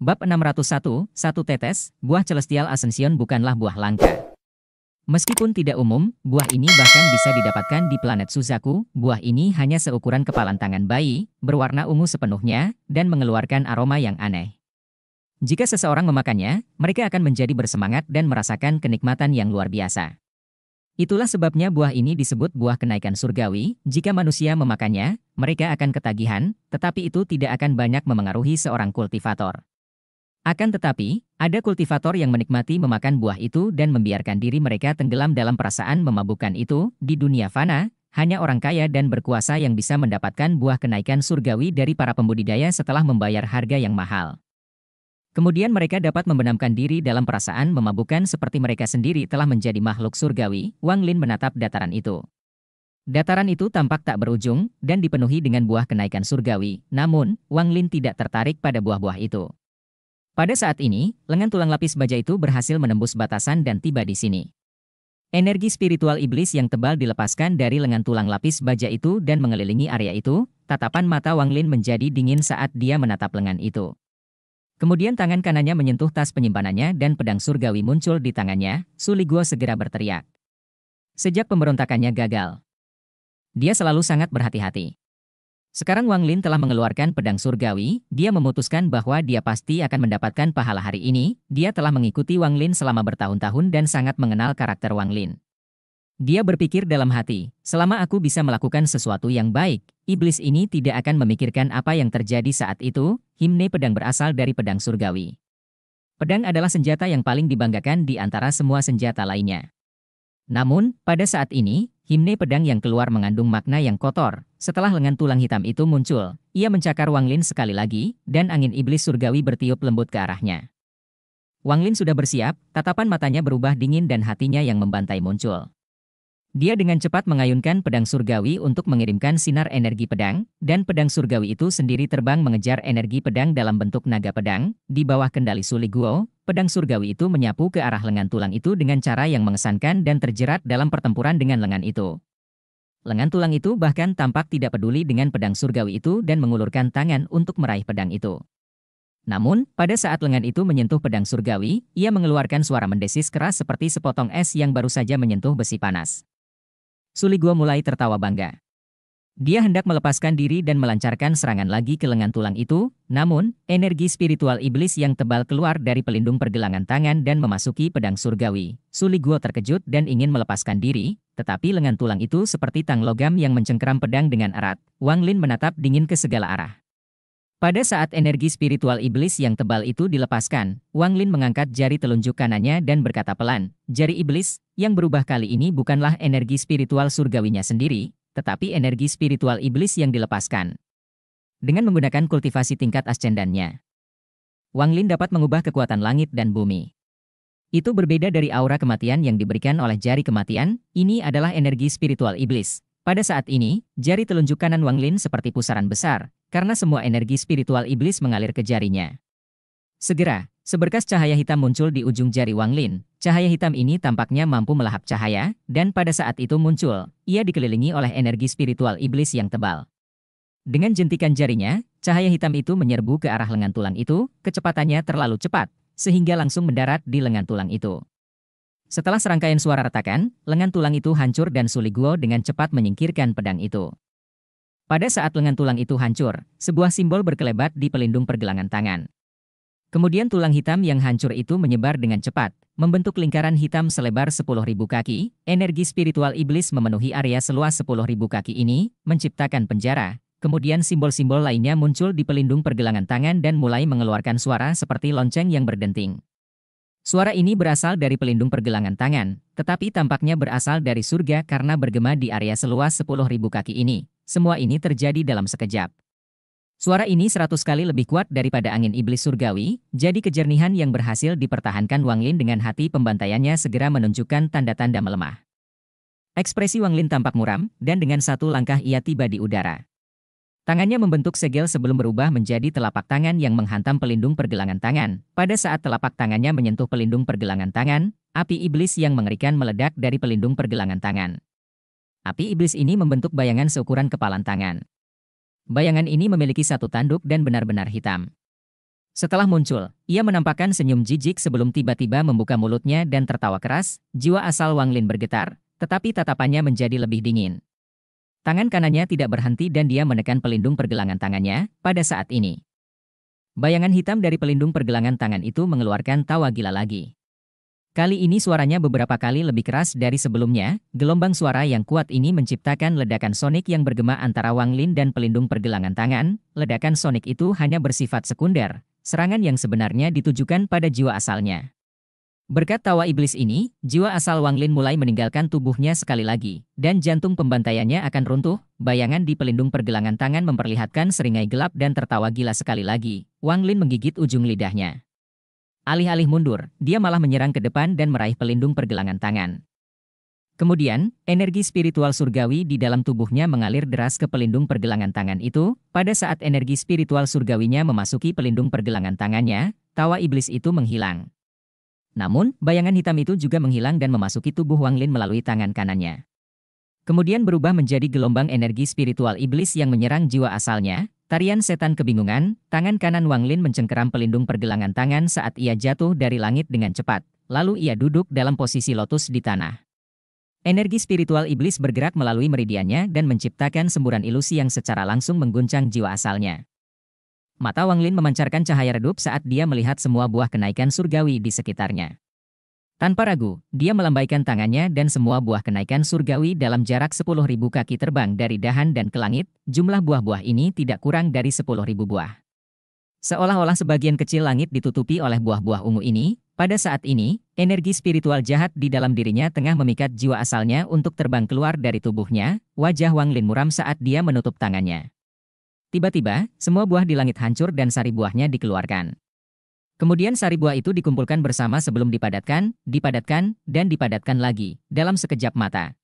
Bab 601, satu tetes, buah celestial ascension bukanlah buah langka. Meskipun tidak umum, buah ini bahkan bisa didapatkan di planet Suzaku, buah ini hanya seukuran kepalan tangan bayi, berwarna ungu sepenuhnya, dan mengeluarkan aroma yang aneh. Jika seseorang memakannya, mereka akan menjadi bersemangat dan merasakan kenikmatan yang luar biasa. Itulah sebabnya buah ini disebut buah kenaikan surgawi, jika manusia memakannya, mereka akan ketagihan, tetapi itu tidak akan banyak memengaruhi seorang kultivator. Akan tetapi, ada kultivator yang menikmati memakan buah itu dan membiarkan diri mereka tenggelam dalam perasaan memabukkan itu, di dunia fana, hanya orang kaya dan berkuasa yang bisa mendapatkan buah kenaikan surgawi dari para pembudidaya setelah membayar harga yang mahal. Kemudian mereka dapat membenamkan diri dalam perasaan memabukkan seperti mereka sendiri telah menjadi makhluk surgawi, Wang Lin menatap dataran itu. Dataran itu tampak tak berujung, dan dipenuhi dengan buah kenaikan surgawi, namun, Wang Lin tidak tertarik pada buah-buah itu. Pada saat ini, lengan tulang lapis baja itu berhasil menembus batasan dan tiba di sini. Energi spiritual iblis yang tebal dilepaskan dari lengan tulang lapis baja itu dan mengelilingi area itu, tatapan mata Wang Lin menjadi dingin saat dia menatap lengan itu. Kemudian tangan kanannya menyentuh tas penyimpanannya dan pedang surgawi muncul di tangannya, Suliguo segera berteriak. Sejak pemberontakannya gagal. Dia selalu sangat berhati-hati. Sekarang Wang Lin telah mengeluarkan pedang surgawi, dia memutuskan bahwa dia pasti akan mendapatkan pahala hari ini, dia telah mengikuti Wang Lin selama bertahun-tahun dan sangat mengenal karakter Wang Lin. Dia berpikir dalam hati, selama aku bisa melakukan sesuatu yang baik, iblis ini tidak akan memikirkan apa yang terjadi saat itu, himne pedang berasal dari pedang surgawi. Pedang adalah senjata yang paling dibanggakan di antara semua senjata lainnya. Namun, pada saat ini, Himne pedang yang keluar mengandung makna yang kotor. Setelah lengan tulang hitam itu muncul, ia mencakar Wang Lin sekali lagi, dan angin iblis surgawi bertiup lembut ke arahnya. Wang Lin sudah bersiap, tatapan matanya berubah dingin dan hatinya yang membantai muncul. Dia dengan cepat mengayunkan pedang surgawi untuk mengirimkan sinar energi pedang, dan pedang surgawi itu sendiri terbang mengejar energi pedang dalam bentuk naga pedang. Di bawah kendali Suli Guo. pedang surgawi itu menyapu ke arah lengan tulang itu dengan cara yang mengesankan dan terjerat dalam pertempuran dengan lengan itu. Lengan tulang itu bahkan tampak tidak peduli dengan pedang surgawi itu dan mengulurkan tangan untuk meraih pedang itu. Namun, pada saat lengan itu menyentuh pedang surgawi, ia mengeluarkan suara mendesis keras seperti sepotong es yang baru saja menyentuh besi panas. Suli Gua mulai tertawa bangga. Dia hendak melepaskan diri dan melancarkan serangan lagi ke lengan tulang itu, namun, energi spiritual iblis yang tebal keluar dari pelindung pergelangan tangan dan memasuki pedang surgawi. Suli Gua terkejut dan ingin melepaskan diri, tetapi lengan tulang itu seperti tang logam yang mencengkeram pedang dengan erat. Wang Lin menatap dingin ke segala arah. Pada saat energi spiritual iblis yang tebal itu dilepaskan, Wang Lin mengangkat jari telunjuk kanannya dan berkata pelan, jari iblis, yang berubah kali ini bukanlah energi spiritual surgawinya sendiri, tetapi energi spiritual iblis yang dilepaskan. Dengan menggunakan kultivasi tingkat ascendannya, Wang Lin dapat mengubah kekuatan langit dan bumi. Itu berbeda dari aura kematian yang diberikan oleh jari kematian, ini adalah energi spiritual iblis, pada saat ini, jari telunjuk kanan Wang Lin seperti pusaran besar, karena semua energi spiritual iblis mengalir ke jarinya. Segera, seberkas cahaya hitam muncul di ujung jari Wang Lin. Cahaya hitam ini tampaknya mampu melahap cahaya, dan pada saat itu muncul, ia dikelilingi oleh energi spiritual iblis yang tebal. Dengan jentikan jarinya, cahaya hitam itu menyerbu ke arah lengan tulang itu, kecepatannya terlalu cepat, sehingga langsung mendarat di lengan tulang itu. Setelah serangkaian suara retakan, lengan tulang itu hancur dan Suliguo dengan cepat menyingkirkan pedang itu. Pada saat lengan tulang itu hancur, sebuah simbol berkelebat di pelindung pergelangan tangan. Kemudian tulang hitam yang hancur itu menyebar dengan cepat, membentuk lingkaran hitam selebar 10.000 kaki, energi spiritual iblis memenuhi area seluas 10.000 kaki ini, menciptakan penjara, kemudian simbol-simbol lainnya muncul di pelindung pergelangan tangan dan mulai mengeluarkan suara seperti lonceng yang berdenting. Suara ini berasal dari pelindung pergelangan tangan, tetapi tampaknya berasal dari surga karena bergema di area seluas 10.000 kaki ini. Semua ini terjadi dalam sekejap. Suara ini seratus kali lebih kuat daripada angin iblis surgawi, jadi kejernihan yang berhasil dipertahankan Wang Lin dengan hati pembantaiannya segera menunjukkan tanda-tanda melemah. Ekspresi Wang Lin tampak muram, dan dengan satu langkah ia tiba di udara. Tangannya membentuk segel sebelum berubah menjadi telapak tangan yang menghantam pelindung pergelangan tangan. Pada saat telapak tangannya menyentuh pelindung pergelangan tangan, api iblis yang mengerikan meledak dari pelindung pergelangan tangan. Api iblis ini membentuk bayangan seukuran kepalan tangan. Bayangan ini memiliki satu tanduk dan benar-benar hitam. Setelah muncul, ia menampakkan senyum jijik sebelum tiba-tiba membuka mulutnya dan tertawa keras, jiwa asal Wang Lin bergetar, tetapi tatapannya menjadi lebih dingin. Tangan kanannya tidak berhenti dan dia menekan pelindung pergelangan tangannya pada saat ini. Bayangan hitam dari pelindung pergelangan tangan itu mengeluarkan tawa gila lagi. Kali ini suaranya beberapa kali lebih keras dari sebelumnya, gelombang suara yang kuat ini menciptakan ledakan sonik yang bergema antara Wang Lin dan pelindung pergelangan tangan, ledakan sonik itu hanya bersifat sekunder, serangan yang sebenarnya ditujukan pada jiwa asalnya. Berkat tawa iblis ini, jiwa asal Wang Lin mulai meninggalkan tubuhnya sekali lagi, dan jantung pembantaiannya akan runtuh. Bayangan di pelindung pergelangan tangan memperlihatkan seringai gelap dan tertawa gila sekali lagi. Wang Lin menggigit ujung lidahnya. Alih-alih mundur, dia malah menyerang ke depan dan meraih pelindung pergelangan tangan. Kemudian, energi spiritual surgawi di dalam tubuhnya mengalir deras ke pelindung pergelangan tangan itu. Pada saat energi spiritual surgawinya memasuki pelindung pergelangan tangannya, tawa iblis itu menghilang. Namun, bayangan hitam itu juga menghilang dan memasuki tubuh Wang Lin melalui tangan kanannya. Kemudian berubah menjadi gelombang energi spiritual iblis yang menyerang jiwa asalnya. Tarian setan kebingungan, tangan kanan Wang Lin mencengkeram pelindung pergelangan tangan saat ia jatuh dari langit dengan cepat, lalu ia duduk dalam posisi lotus di tanah. Energi spiritual iblis bergerak melalui meridiannya dan menciptakan semburan ilusi yang secara langsung mengguncang jiwa asalnya. Mata Wang Lin memancarkan cahaya redup saat dia melihat semua buah kenaikan surgawi di sekitarnya. Tanpa ragu, dia melambaikan tangannya dan semua buah kenaikan surgawi dalam jarak 10.000 kaki terbang dari dahan dan ke langit, jumlah buah-buah ini tidak kurang dari 10.000 buah. Seolah-olah sebagian kecil langit ditutupi oleh buah-buah ungu ini, pada saat ini, energi spiritual jahat di dalam dirinya tengah memikat jiwa asalnya untuk terbang keluar dari tubuhnya, wajah Wang Lin muram saat dia menutup tangannya. Tiba-tiba, semua buah di langit hancur dan sari buahnya dikeluarkan. Kemudian sari buah itu dikumpulkan bersama sebelum dipadatkan, dipadatkan, dan dipadatkan lagi, dalam sekejap mata.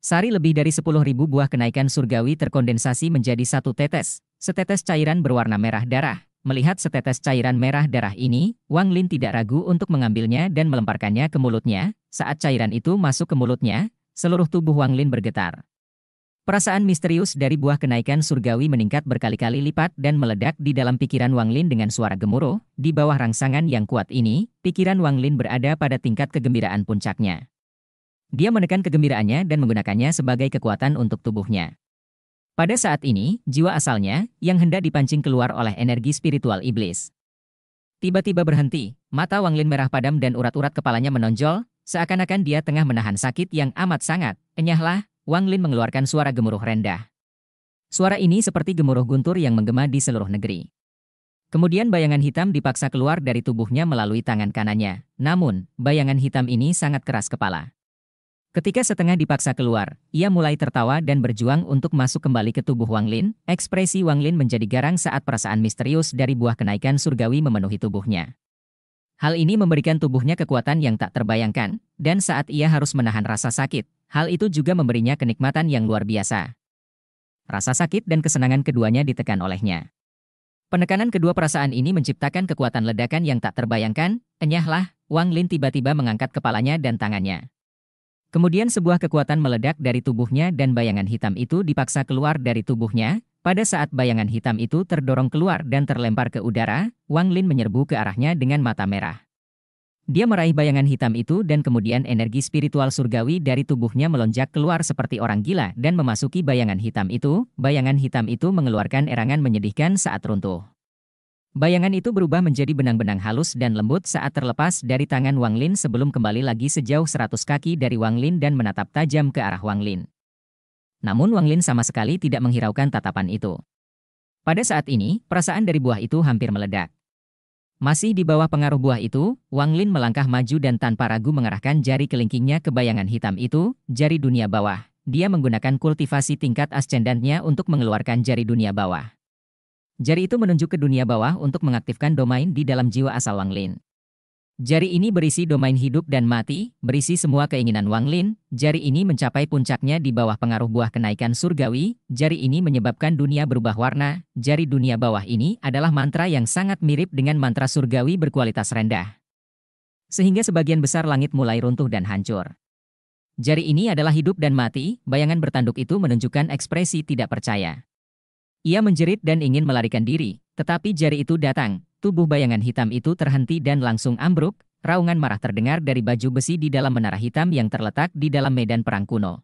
Sari lebih dari 10.000 buah kenaikan surgawi terkondensasi menjadi satu tetes, setetes cairan berwarna merah darah. Melihat setetes cairan merah darah ini, Wang Lin tidak ragu untuk mengambilnya dan melemparkannya ke mulutnya. Saat cairan itu masuk ke mulutnya, seluruh tubuh Wang Lin bergetar. Perasaan misterius dari buah kenaikan surgawi meningkat berkali-kali lipat dan meledak di dalam pikiran Wang Lin dengan suara gemuruh. Di bawah rangsangan yang kuat ini, pikiran Wang Lin berada pada tingkat kegembiraan puncaknya. Dia menekan kegembiraannya dan menggunakannya sebagai kekuatan untuk tubuhnya. Pada saat ini, jiwa asalnya, yang hendak dipancing keluar oleh energi spiritual iblis. Tiba-tiba berhenti, mata Wang Lin merah padam dan urat-urat kepalanya menonjol, seakan-akan dia tengah menahan sakit yang amat sangat. Enyahlah, Wang Lin mengeluarkan suara gemuruh rendah. Suara ini seperti gemuruh guntur yang menggema di seluruh negeri. Kemudian bayangan hitam dipaksa keluar dari tubuhnya melalui tangan kanannya. Namun, bayangan hitam ini sangat keras kepala. Ketika setengah dipaksa keluar, ia mulai tertawa dan berjuang untuk masuk kembali ke tubuh Wang Lin. Ekspresi Wang Lin menjadi garang saat perasaan misterius dari buah kenaikan surgawi memenuhi tubuhnya. Hal ini memberikan tubuhnya kekuatan yang tak terbayangkan, dan saat ia harus menahan rasa sakit, Hal itu juga memberinya kenikmatan yang luar biasa. Rasa sakit dan kesenangan keduanya ditekan olehnya. Penekanan kedua perasaan ini menciptakan kekuatan ledakan yang tak terbayangkan, enyahlah, Wang Lin tiba-tiba mengangkat kepalanya dan tangannya. Kemudian sebuah kekuatan meledak dari tubuhnya dan bayangan hitam itu dipaksa keluar dari tubuhnya, pada saat bayangan hitam itu terdorong keluar dan terlempar ke udara, Wang Lin menyerbu ke arahnya dengan mata merah. Dia meraih bayangan hitam itu dan kemudian energi spiritual surgawi dari tubuhnya melonjak keluar seperti orang gila dan memasuki bayangan hitam itu. Bayangan hitam itu mengeluarkan erangan menyedihkan saat runtuh. Bayangan itu berubah menjadi benang-benang halus dan lembut saat terlepas dari tangan Wang Lin sebelum kembali lagi sejauh seratus kaki dari Wang Lin dan menatap tajam ke arah Wang Lin. Namun Wang Lin sama sekali tidak menghiraukan tatapan itu. Pada saat ini, perasaan dari buah itu hampir meledak. Masih di bawah pengaruh buah itu, Wang Lin melangkah maju dan tanpa ragu mengarahkan jari kelingkingnya ke bayangan hitam itu, jari dunia bawah. Dia menggunakan kultivasi tingkat ascendantnya untuk mengeluarkan jari dunia bawah. Jari itu menunjuk ke dunia bawah untuk mengaktifkan domain di dalam jiwa asal Wang Lin. Jari ini berisi domain hidup dan mati, berisi semua keinginan Wang Lin. Jari ini mencapai puncaknya di bawah pengaruh buah kenaikan surgawi. Jari ini menyebabkan dunia berubah warna. Jari dunia bawah ini adalah mantra yang sangat mirip dengan mantra surgawi berkualitas rendah. Sehingga sebagian besar langit mulai runtuh dan hancur. Jari ini adalah hidup dan mati, bayangan bertanduk itu menunjukkan ekspresi tidak percaya. Ia menjerit dan ingin melarikan diri, tetapi jari itu datang, Tubuh bayangan hitam itu terhenti dan langsung ambruk, raungan marah terdengar dari baju besi di dalam menara hitam yang terletak di dalam medan perang kuno.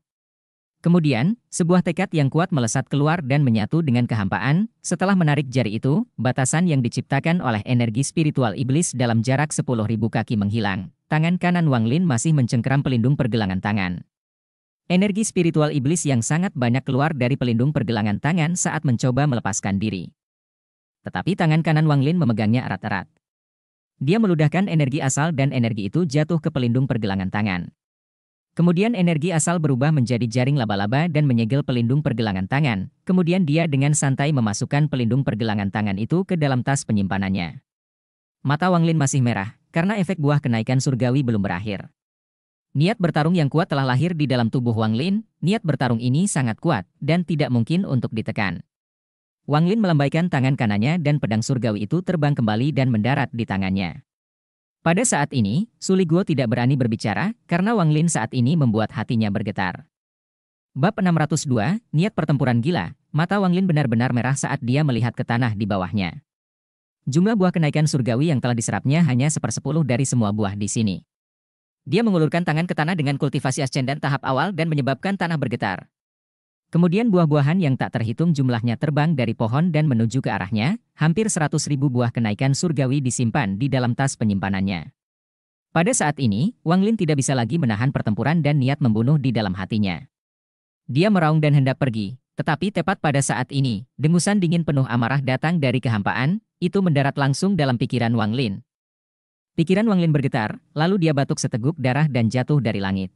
Kemudian, sebuah tekad yang kuat melesat keluar dan menyatu dengan kehampaan, setelah menarik jari itu, batasan yang diciptakan oleh energi spiritual iblis dalam jarak 10.000 kaki menghilang. Tangan kanan Wang Lin masih mencengkeram pelindung pergelangan tangan. Energi spiritual iblis yang sangat banyak keluar dari pelindung pergelangan tangan saat mencoba melepaskan diri. Tetapi tangan kanan Wang Lin memegangnya erat-erat. Dia meludahkan energi asal dan energi itu jatuh ke pelindung pergelangan tangan. Kemudian energi asal berubah menjadi jaring laba-laba dan menyegel pelindung pergelangan tangan. Kemudian dia dengan santai memasukkan pelindung pergelangan tangan itu ke dalam tas penyimpanannya. Mata Wang Lin masih merah, karena efek buah kenaikan surgawi belum berakhir. Niat bertarung yang kuat telah lahir di dalam tubuh Wang Lin, niat bertarung ini sangat kuat dan tidak mungkin untuk ditekan. Wang Lin melambaikan tangan kanannya dan pedang surgawi itu terbang kembali dan mendarat di tangannya. Pada saat ini, Suli Suliguo tidak berani berbicara karena Wang Lin saat ini membuat hatinya bergetar. Bab 602, Niat Pertempuran Gila, mata Wang Lin benar-benar merah saat dia melihat ke tanah di bawahnya. Jumlah buah kenaikan surgawi yang telah diserapnya hanya sepersepuluh dari semua buah di sini. Dia mengulurkan tangan ke tanah dengan kultivasi ascendan tahap awal dan menyebabkan tanah bergetar. Kemudian buah-buahan yang tak terhitung jumlahnya terbang dari pohon dan menuju ke arahnya, hampir 100 ribu buah kenaikan surgawi disimpan di dalam tas penyimpanannya. Pada saat ini, Wang Lin tidak bisa lagi menahan pertempuran dan niat membunuh di dalam hatinya. Dia meraung dan hendak pergi, tetapi tepat pada saat ini, dengusan dingin penuh amarah datang dari kehampaan, itu mendarat langsung dalam pikiran Wang Lin. Pikiran Wang Lin bergetar, lalu dia batuk seteguk darah dan jatuh dari langit.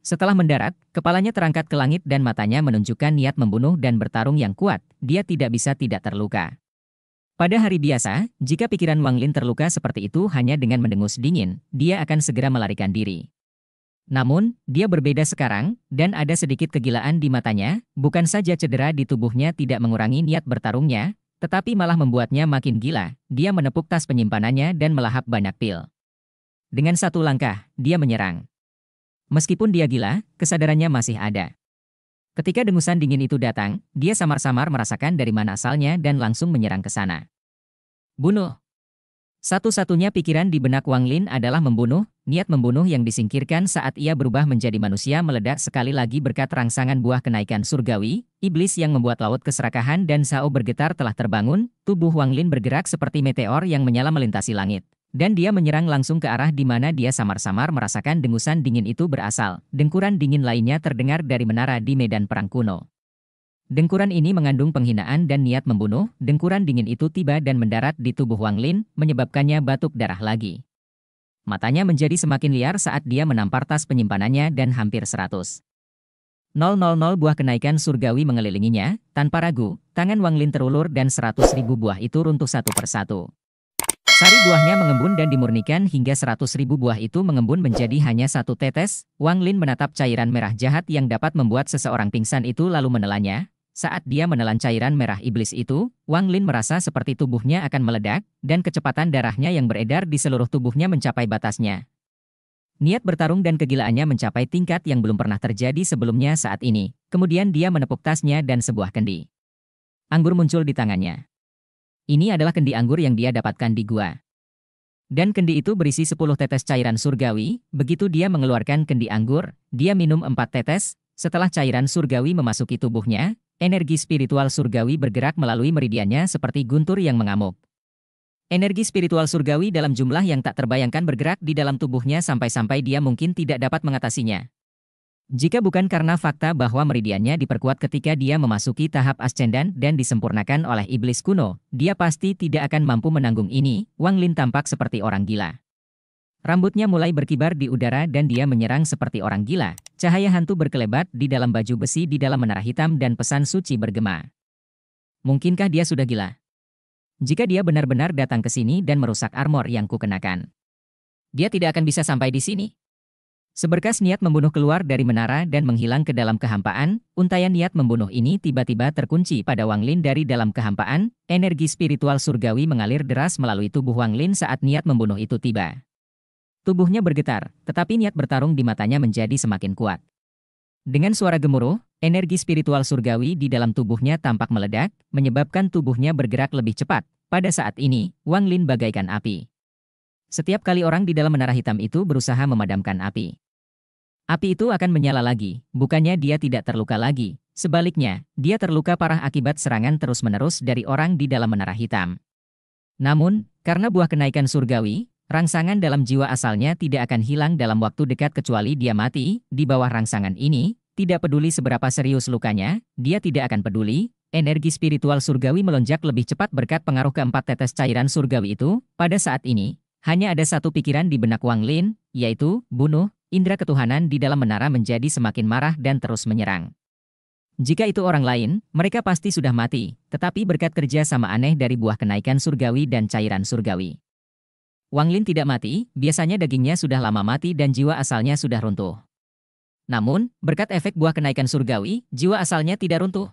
Setelah mendarat, kepalanya terangkat ke langit dan matanya menunjukkan niat membunuh dan bertarung yang kuat, dia tidak bisa tidak terluka. Pada hari biasa, jika pikiran Wang Lin terluka seperti itu hanya dengan mendengus dingin, dia akan segera melarikan diri. Namun, dia berbeda sekarang, dan ada sedikit kegilaan di matanya, bukan saja cedera di tubuhnya tidak mengurangi niat bertarungnya, tetapi malah membuatnya makin gila, dia menepuk tas penyimpanannya dan melahap banyak pil. Dengan satu langkah, dia menyerang. Meskipun dia gila, kesadarannya masih ada. Ketika dengusan dingin itu datang, dia samar-samar merasakan dari mana asalnya dan langsung menyerang ke sana. Bunuh. Satu-satunya pikiran di benak Wang Lin adalah membunuh, niat membunuh yang disingkirkan saat ia berubah menjadi manusia meledak sekali lagi berkat rangsangan buah kenaikan surgawi, iblis yang membuat laut keserakahan dan Sao bergetar telah terbangun, tubuh Wang Lin bergerak seperti meteor yang menyala melintasi langit. Dan dia menyerang langsung ke arah di mana dia samar-samar merasakan dengusan dingin itu berasal. Dengkuran dingin lainnya terdengar dari menara di medan perang kuno. Dengkuran ini mengandung penghinaan dan niat membunuh. Dengkuran dingin itu tiba dan mendarat di tubuh Wang Lin, menyebabkannya batuk darah lagi. Matanya menjadi semakin liar saat dia menampar tas penyimpanannya dan hampir 100. 000 buah kenaikan surgawi mengelilinginya, tanpa ragu, tangan Wang Lin terulur dan seratus ribu buah itu runtuh satu persatu. Sari buahnya mengembun dan dimurnikan hingga 100 ribu buah itu mengembun menjadi hanya satu tetes. Wang Lin menatap cairan merah jahat yang dapat membuat seseorang pingsan itu lalu menelannya. Saat dia menelan cairan merah iblis itu, Wang Lin merasa seperti tubuhnya akan meledak, dan kecepatan darahnya yang beredar di seluruh tubuhnya mencapai batasnya. Niat bertarung dan kegilaannya mencapai tingkat yang belum pernah terjadi sebelumnya saat ini. Kemudian dia menepuk tasnya dan sebuah kendi. Anggur muncul di tangannya. Ini adalah kendi anggur yang dia dapatkan di gua. Dan kendi itu berisi 10 tetes cairan surgawi, begitu dia mengeluarkan kendi anggur, dia minum 4 tetes, setelah cairan surgawi memasuki tubuhnya, energi spiritual surgawi bergerak melalui meridiannya seperti guntur yang mengamuk. Energi spiritual surgawi dalam jumlah yang tak terbayangkan bergerak di dalam tubuhnya sampai-sampai dia mungkin tidak dapat mengatasinya. Jika bukan karena fakta bahwa meridiannya diperkuat ketika dia memasuki tahap ascendan dan disempurnakan oleh iblis kuno, dia pasti tidak akan mampu menanggung ini, Wang Lin tampak seperti orang gila. Rambutnya mulai berkibar di udara dan dia menyerang seperti orang gila. Cahaya hantu berkelebat di dalam baju besi di dalam menara hitam dan pesan suci bergema. Mungkinkah dia sudah gila? Jika dia benar-benar datang ke sini dan merusak armor yang kukenakan. Dia tidak akan bisa sampai di sini. Seberkas niat membunuh keluar dari menara dan menghilang ke dalam kehampaan, Untaian niat membunuh ini tiba-tiba terkunci pada Wang Lin dari dalam kehampaan, energi spiritual surgawi mengalir deras melalui tubuh Wang Lin saat niat membunuh itu tiba. Tubuhnya bergetar, tetapi niat bertarung di matanya menjadi semakin kuat. Dengan suara gemuruh, energi spiritual surgawi di dalam tubuhnya tampak meledak, menyebabkan tubuhnya bergerak lebih cepat. Pada saat ini, Wang Lin bagaikan api. Setiap kali orang di dalam menara hitam itu berusaha memadamkan api. Api itu akan menyala lagi, bukannya dia tidak terluka lagi. Sebaliknya, dia terluka parah akibat serangan terus-menerus dari orang di dalam menara hitam. Namun, karena buah kenaikan surgawi, rangsangan dalam jiwa asalnya tidak akan hilang dalam waktu dekat kecuali dia mati, di bawah rangsangan ini, tidak peduli seberapa serius lukanya, dia tidak akan peduli, energi spiritual surgawi melonjak lebih cepat berkat pengaruh keempat tetes cairan surgawi itu, pada saat ini, hanya ada satu pikiran di benak Wang Lin, yaitu, bunuh, indera ketuhanan di dalam menara menjadi semakin marah dan terus menyerang. Jika itu orang lain, mereka pasti sudah mati, tetapi berkat kerja sama aneh dari buah kenaikan surgawi dan cairan surgawi. Wang Lin tidak mati, biasanya dagingnya sudah lama mati dan jiwa asalnya sudah runtuh. Namun, berkat efek buah kenaikan surgawi, jiwa asalnya tidak runtuh.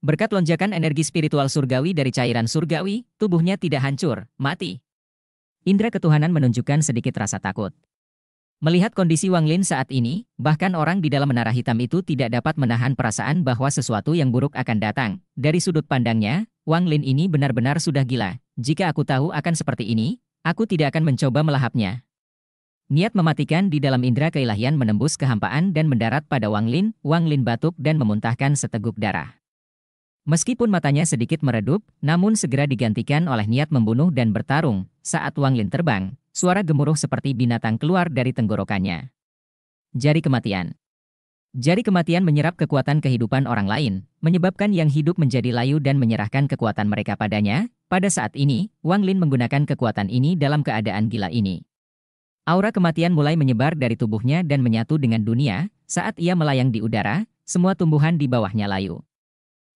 Berkat lonjakan energi spiritual surgawi dari cairan surgawi, tubuhnya tidak hancur, mati, Indra ketuhanan menunjukkan sedikit rasa takut. Melihat kondisi Wang Lin saat ini, bahkan orang di dalam menara hitam itu tidak dapat menahan perasaan bahwa sesuatu yang buruk akan datang. Dari sudut pandangnya, Wang Lin ini benar-benar sudah gila. Jika aku tahu akan seperti ini, aku tidak akan mencoba melahapnya. Niat mematikan di dalam indera keilahian menembus kehampaan dan mendarat pada Wang Lin. Wang Lin batuk dan memuntahkan seteguk darah. Meskipun matanya sedikit meredup, namun segera digantikan oleh niat membunuh dan bertarung. Saat Wang Lin terbang, suara gemuruh seperti binatang keluar dari tenggorokannya. Jari kematian. Jari kematian menyerap kekuatan kehidupan orang lain, menyebabkan yang hidup menjadi layu dan menyerahkan kekuatan mereka padanya. Pada saat ini, Wang Lin menggunakan kekuatan ini dalam keadaan gila ini. Aura kematian mulai menyebar dari tubuhnya dan menyatu dengan dunia, saat ia melayang di udara, semua tumbuhan di bawahnya layu.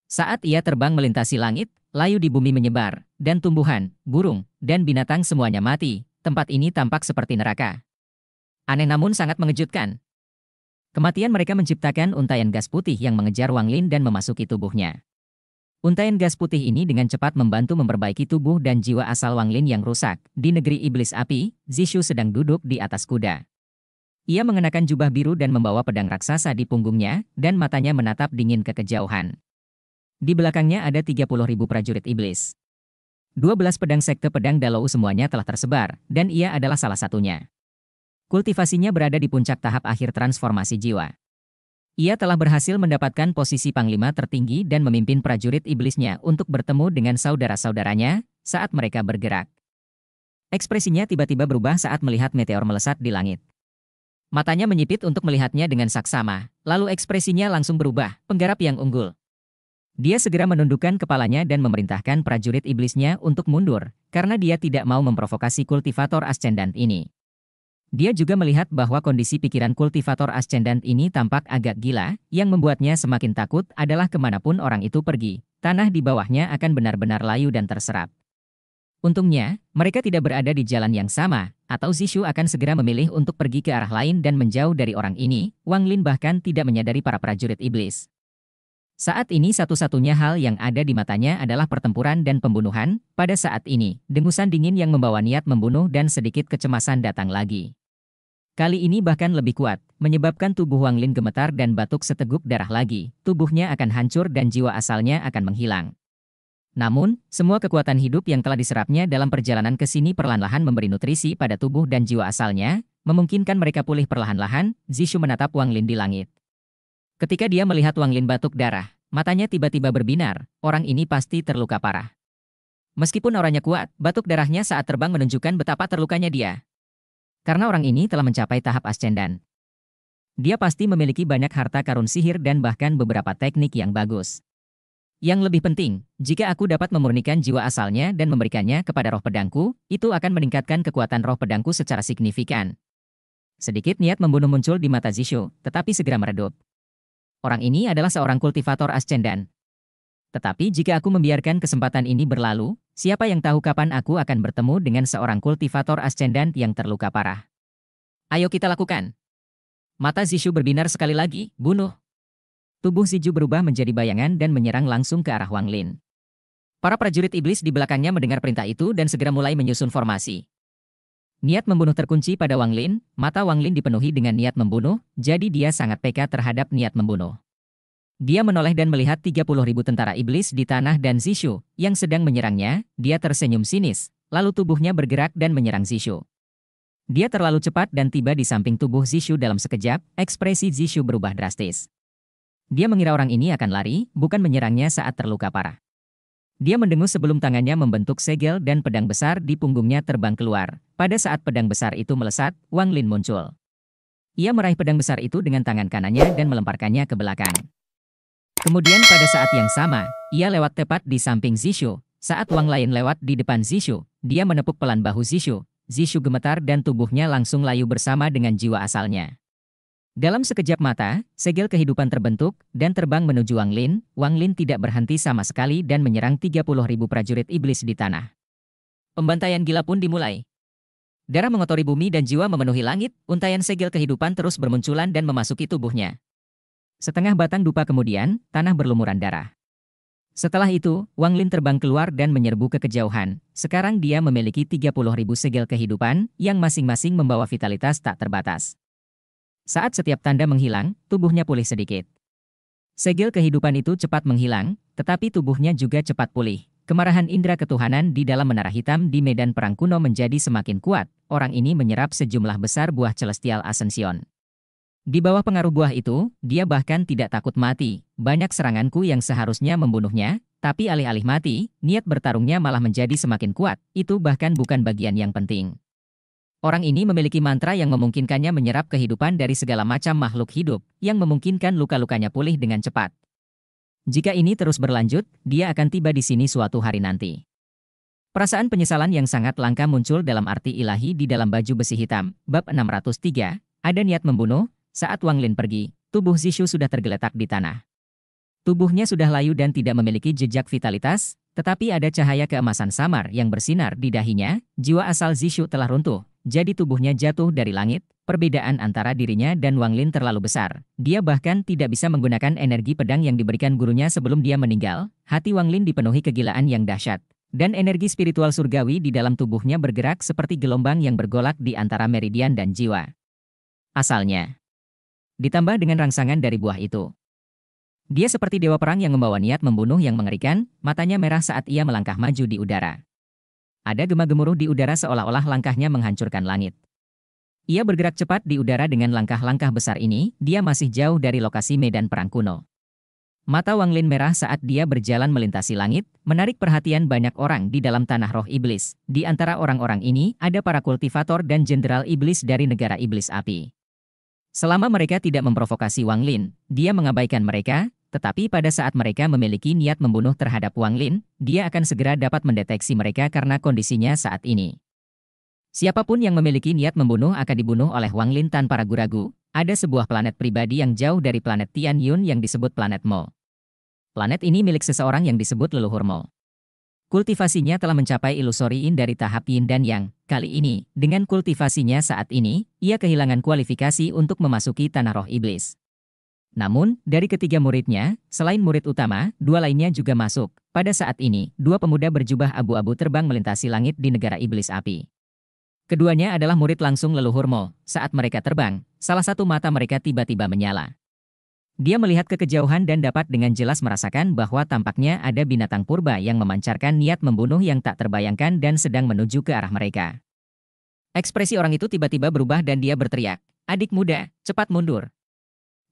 Saat ia terbang melintasi langit, layu di bumi menyebar, dan tumbuhan, burung, dan binatang semuanya mati. Tempat ini tampak seperti neraka. Aneh namun sangat mengejutkan. Kematian mereka menciptakan untayan gas putih yang mengejar Wang Lin dan memasuki tubuhnya. Untaian gas putih ini dengan cepat membantu memperbaiki tubuh dan jiwa asal Wang Lin yang rusak. Di negeri iblis api, Zishu sedang duduk di atas kuda. Ia mengenakan jubah biru dan membawa pedang raksasa di punggungnya, dan matanya menatap dingin ke kejauhan. Di belakangnya ada 30.000 prajurit iblis. 12 pedang sekte pedang Dalou semuanya telah tersebar, dan ia adalah salah satunya. Kultivasinya berada di puncak tahap akhir transformasi jiwa. Ia telah berhasil mendapatkan posisi panglima tertinggi dan memimpin prajurit iblisnya untuk bertemu dengan saudara-saudaranya saat mereka bergerak. Ekspresinya tiba-tiba berubah saat melihat meteor melesat di langit. Matanya menyipit untuk melihatnya dengan saksama, lalu ekspresinya langsung berubah, penggarap yang unggul, dia segera menundukkan kepalanya dan memerintahkan prajurit iblisnya untuk mundur, karena dia tidak mau memprovokasi kultivator ascendant ini. Dia juga melihat bahwa kondisi pikiran kultivator ascendant ini tampak agak gila, yang membuatnya semakin takut adalah kemanapun orang itu pergi, tanah di bawahnya akan benar-benar layu dan terserap. Untungnya, mereka tidak berada di jalan yang sama, atau Zishu akan segera memilih untuk pergi ke arah lain dan menjauh dari orang ini, Wang Lin bahkan tidak menyadari para prajurit iblis. Saat ini satu-satunya hal yang ada di matanya adalah pertempuran dan pembunuhan, pada saat ini, dengusan dingin yang membawa niat membunuh dan sedikit kecemasan datang lagi. Kali ini bahkan lebih kuat, menyebabkan tubuh Wang Lin gemetar dan batuk seteguk darah lagi, tubuhnya akan hancur dan jiwa asalnya akan menghilang. Namun, semua kekuatan hidup yang telah diserapnya dalam perjalanan ke sini perlahan-lahan memberi nutrisi pada tubuh dan jiwa asalnya, memungkinkan mereka pulih perlahan-lahan, Zishu menatap Wang Lin di langit. Ketika dia melihat Wang Lin batuk darah, matanya tiba-tiba berbinar, orang ini pasti terluka parah. Meskipun orangnya kuat, batuk darahnya saat terbang menunjukkan betapa terlukanya dia. Karena orang ini telah mencapai tahap ascendan. Dia pasti memiliki banyak harta karun sihir dan bahkan beberapa teknik yang bagus. Yang lebih penting, jika aku dapat memurnikan jiwa asalnya dan memberikannya kepada roh pedangku, itu akan meningkatkan kekuatan roh pedangku secara signifikan. Sedikit niat membunuh muncul di mata Zishu, tetapi segera meredup. Orang ini adalah seorang kultivator ascendan. Tetapi jika aku membiarkan kesempatan ini berlalu, siapa yang tahu kapan aku akan bertemu dengan seorang kultivator ascendan yang terluka parah. Ayo kita lakukan. Mata Zishu berbinar sekali lagi, bunuh. Tubuh Ziju berubah menjadi bayangan dan menyerang langsung ke arah Wang Lin. Para prajurit iblis di belakangnya mendengar perintah itu dan segera mulai menyusun formasi. Niat membunuh terkunci pada Wang Lin, mata Wang Lin dipenuhi dengan niat membunuh, jadi dia sangat peka terhadap niat membunuh. Dia menoleh dan melihat 30 ribu tentara iblis di tanah dan Zishu, yang sedang menyerangnya, dia tersenyum sinis, lalu tubuhnya bergerak dan menyerang Zishu. Dia terlalu cepat dan tiba di samping tubuh Zishu dalam sekejap, ekspresi Zishu berubah drastis. Dia mengira orang ini akan lari, bukan menyerangnya saat terluka parah. Dia mendengus sebelum tangannya membentuk segel dan pedang besar di punggungnya terbang keluar. Pada saat pedang besar itu melesat, Wang Lin muncul. Ia meraih pedang besar itu dengan tangan kanannya dan melemparkannya ke belakang. Kemudian pada saat yang sama, ia lewat tepat di samping Zishu. Saat Wang Lin lewat di depan Zishu, dia menepuk pelan bahu Zishu. Zishu gemetar dan tubuhnya langsung layu bersama dengan jiwa asalnya. Dalam sekejap mata, segel kehidupan terbentuk dan terbang menuju Wang Lin. Wang Lin tidak berhenti sama sekali dan menyerang 30 ribu prajurit iblis di tanah. Pembantaian gila pun dimulai. Darah mengotori bumi dan jiwa memenuhi langit, untaian segel kehidupan terus bermunculan dan memasuki tubuhnya. Setengah batang dupa kemudian, tanah berlumuran darah. Setelah itu, Wang Lin terbang keluar dan menyerbu ke kejauhan. Sekarang dia memiliki 30.000 segel kehidupan, yang masing-masing membawa vitalitas tak terbatas. Saat setiap tanda menghilang, tubuhnya pulih sedikit. Segel kehidupan itu cepat menghilang, tetapi tubuhnya juga cepat pulih. Kemarahan indera ketuhanan di dalam menara hitam di medan perang kuno menjadi semakin kuat. Orang ini menyerap sejumlah besar buah celestial ascension. Di bawah pengaruh buah itu, dia bahkan tidak takut mati. Banyak seranganku yang seharusnya membunuhnya, tapi alih-alih mati, niat bertarungnya malah menjadi semakin kuat. Itu bahkan bukan bagian yang penting. Orang ini memiliki mantra yang memungkinkannya menyerap kehidupan dari segala macam makhluk hidup, yang memungkinkan luka-lukanya pulih dengan cepat. Jika ini terus berlanjut, dia akan tiba di sini suatu hari nanti. Perasaan penyesalan yang sangat langka muncul dalam arti ilahi di dalam baju besi hitam, bab 603, ada niat membunuh, saat Wang Lin pergi, tubuh Zishu sudah tergeletak di tanah. Tubuhnya sudah layu dan tidak memiliki jejak vitalitas, tetapi ada cahaya keemasan samar yang bersinar di dahinya, jiwa asal Zishu telah runtuh, jadi tubuhnya jatuh dari langit, perbedaan antara dirinya dan Wang Lin terlalu besar. Dia bahkan tidak bisa menggunakan energi pedang yang diberikan gurunya sebelum dia meninggal, hati Wang Lin dipenuhi kegilaan yang dahsyat. Dan energi spiritual surgawi di dalam tubuhnya bergerak seperti gelombang yang bergolak di antara meridian dan jiwa. Asalnya. Ditambah dengan rangsangan dari buah itu. Dia seperti dewa perang yang membawa niat membunuh yang mengerikan, matanya merah saat ia melangkah maju di udara. Ada gema-gemuruh di udara seolah-olah langkahnya menghancurkan langit. Ia bergerak cepat di udara dengan langkah-langkah besar ini, dia masih jauh dari lokasi medan perang kuno. Mata Wang Lin merah saat dia berjalan melintasi langit, menarik perhatian banyak orang di dalam tanah roh iblis. Di antara orang-orang ini, ada para kultivator dan jenderal iblis dari negara iblis api. Selama mereka tidak memprovokasi Wang Lin, dia mengabaikan mereka, tetapi pada saat mereka memiliki niat membunuh terhadap Wang Lin, dia akan segera dapat mendeteksi mereka karena kondisinya saat ini. Siapapun yang memiliki niat membunuh akan dibunuh oleh Wang Lin tanpa ragu-ragu. Ada sebuah planet pribadi yang jauh dari planet Tian Yun yang disebut planet Mo. Planet ini milik seseorang yang disebut leluhur Mo. Kultivasinya telah mencapai ilusori in dari tahap yin dan yang. Kali ini, dengan kultivasinya saat ini, ia kehilangan kualifikasi untuk memasuki tanah roh iblis. Namun, dari ketiga muridnya, selain murid utama, dua lainnya juga masuk. Pada saat ini, dua pemuda berjubah abu-abu terbang melintasi langit di negara iblis api. Keduanya adalah murid langsung leluhur Mo. Saat mereka terbang, salah satu mata mereka tiba-tiba menyala. Dia melihat ke kejauhan dan dapat dengan jelas merasakan bahwa tampaknya ada binatang purba yang memancarkan niat membunuh yang tak terbayangkan dan sedang menuju ke arah mereka. Ekspresi orang itu tiba-tiba berubah dan dia berteriak, Adik muda, cepat mundur.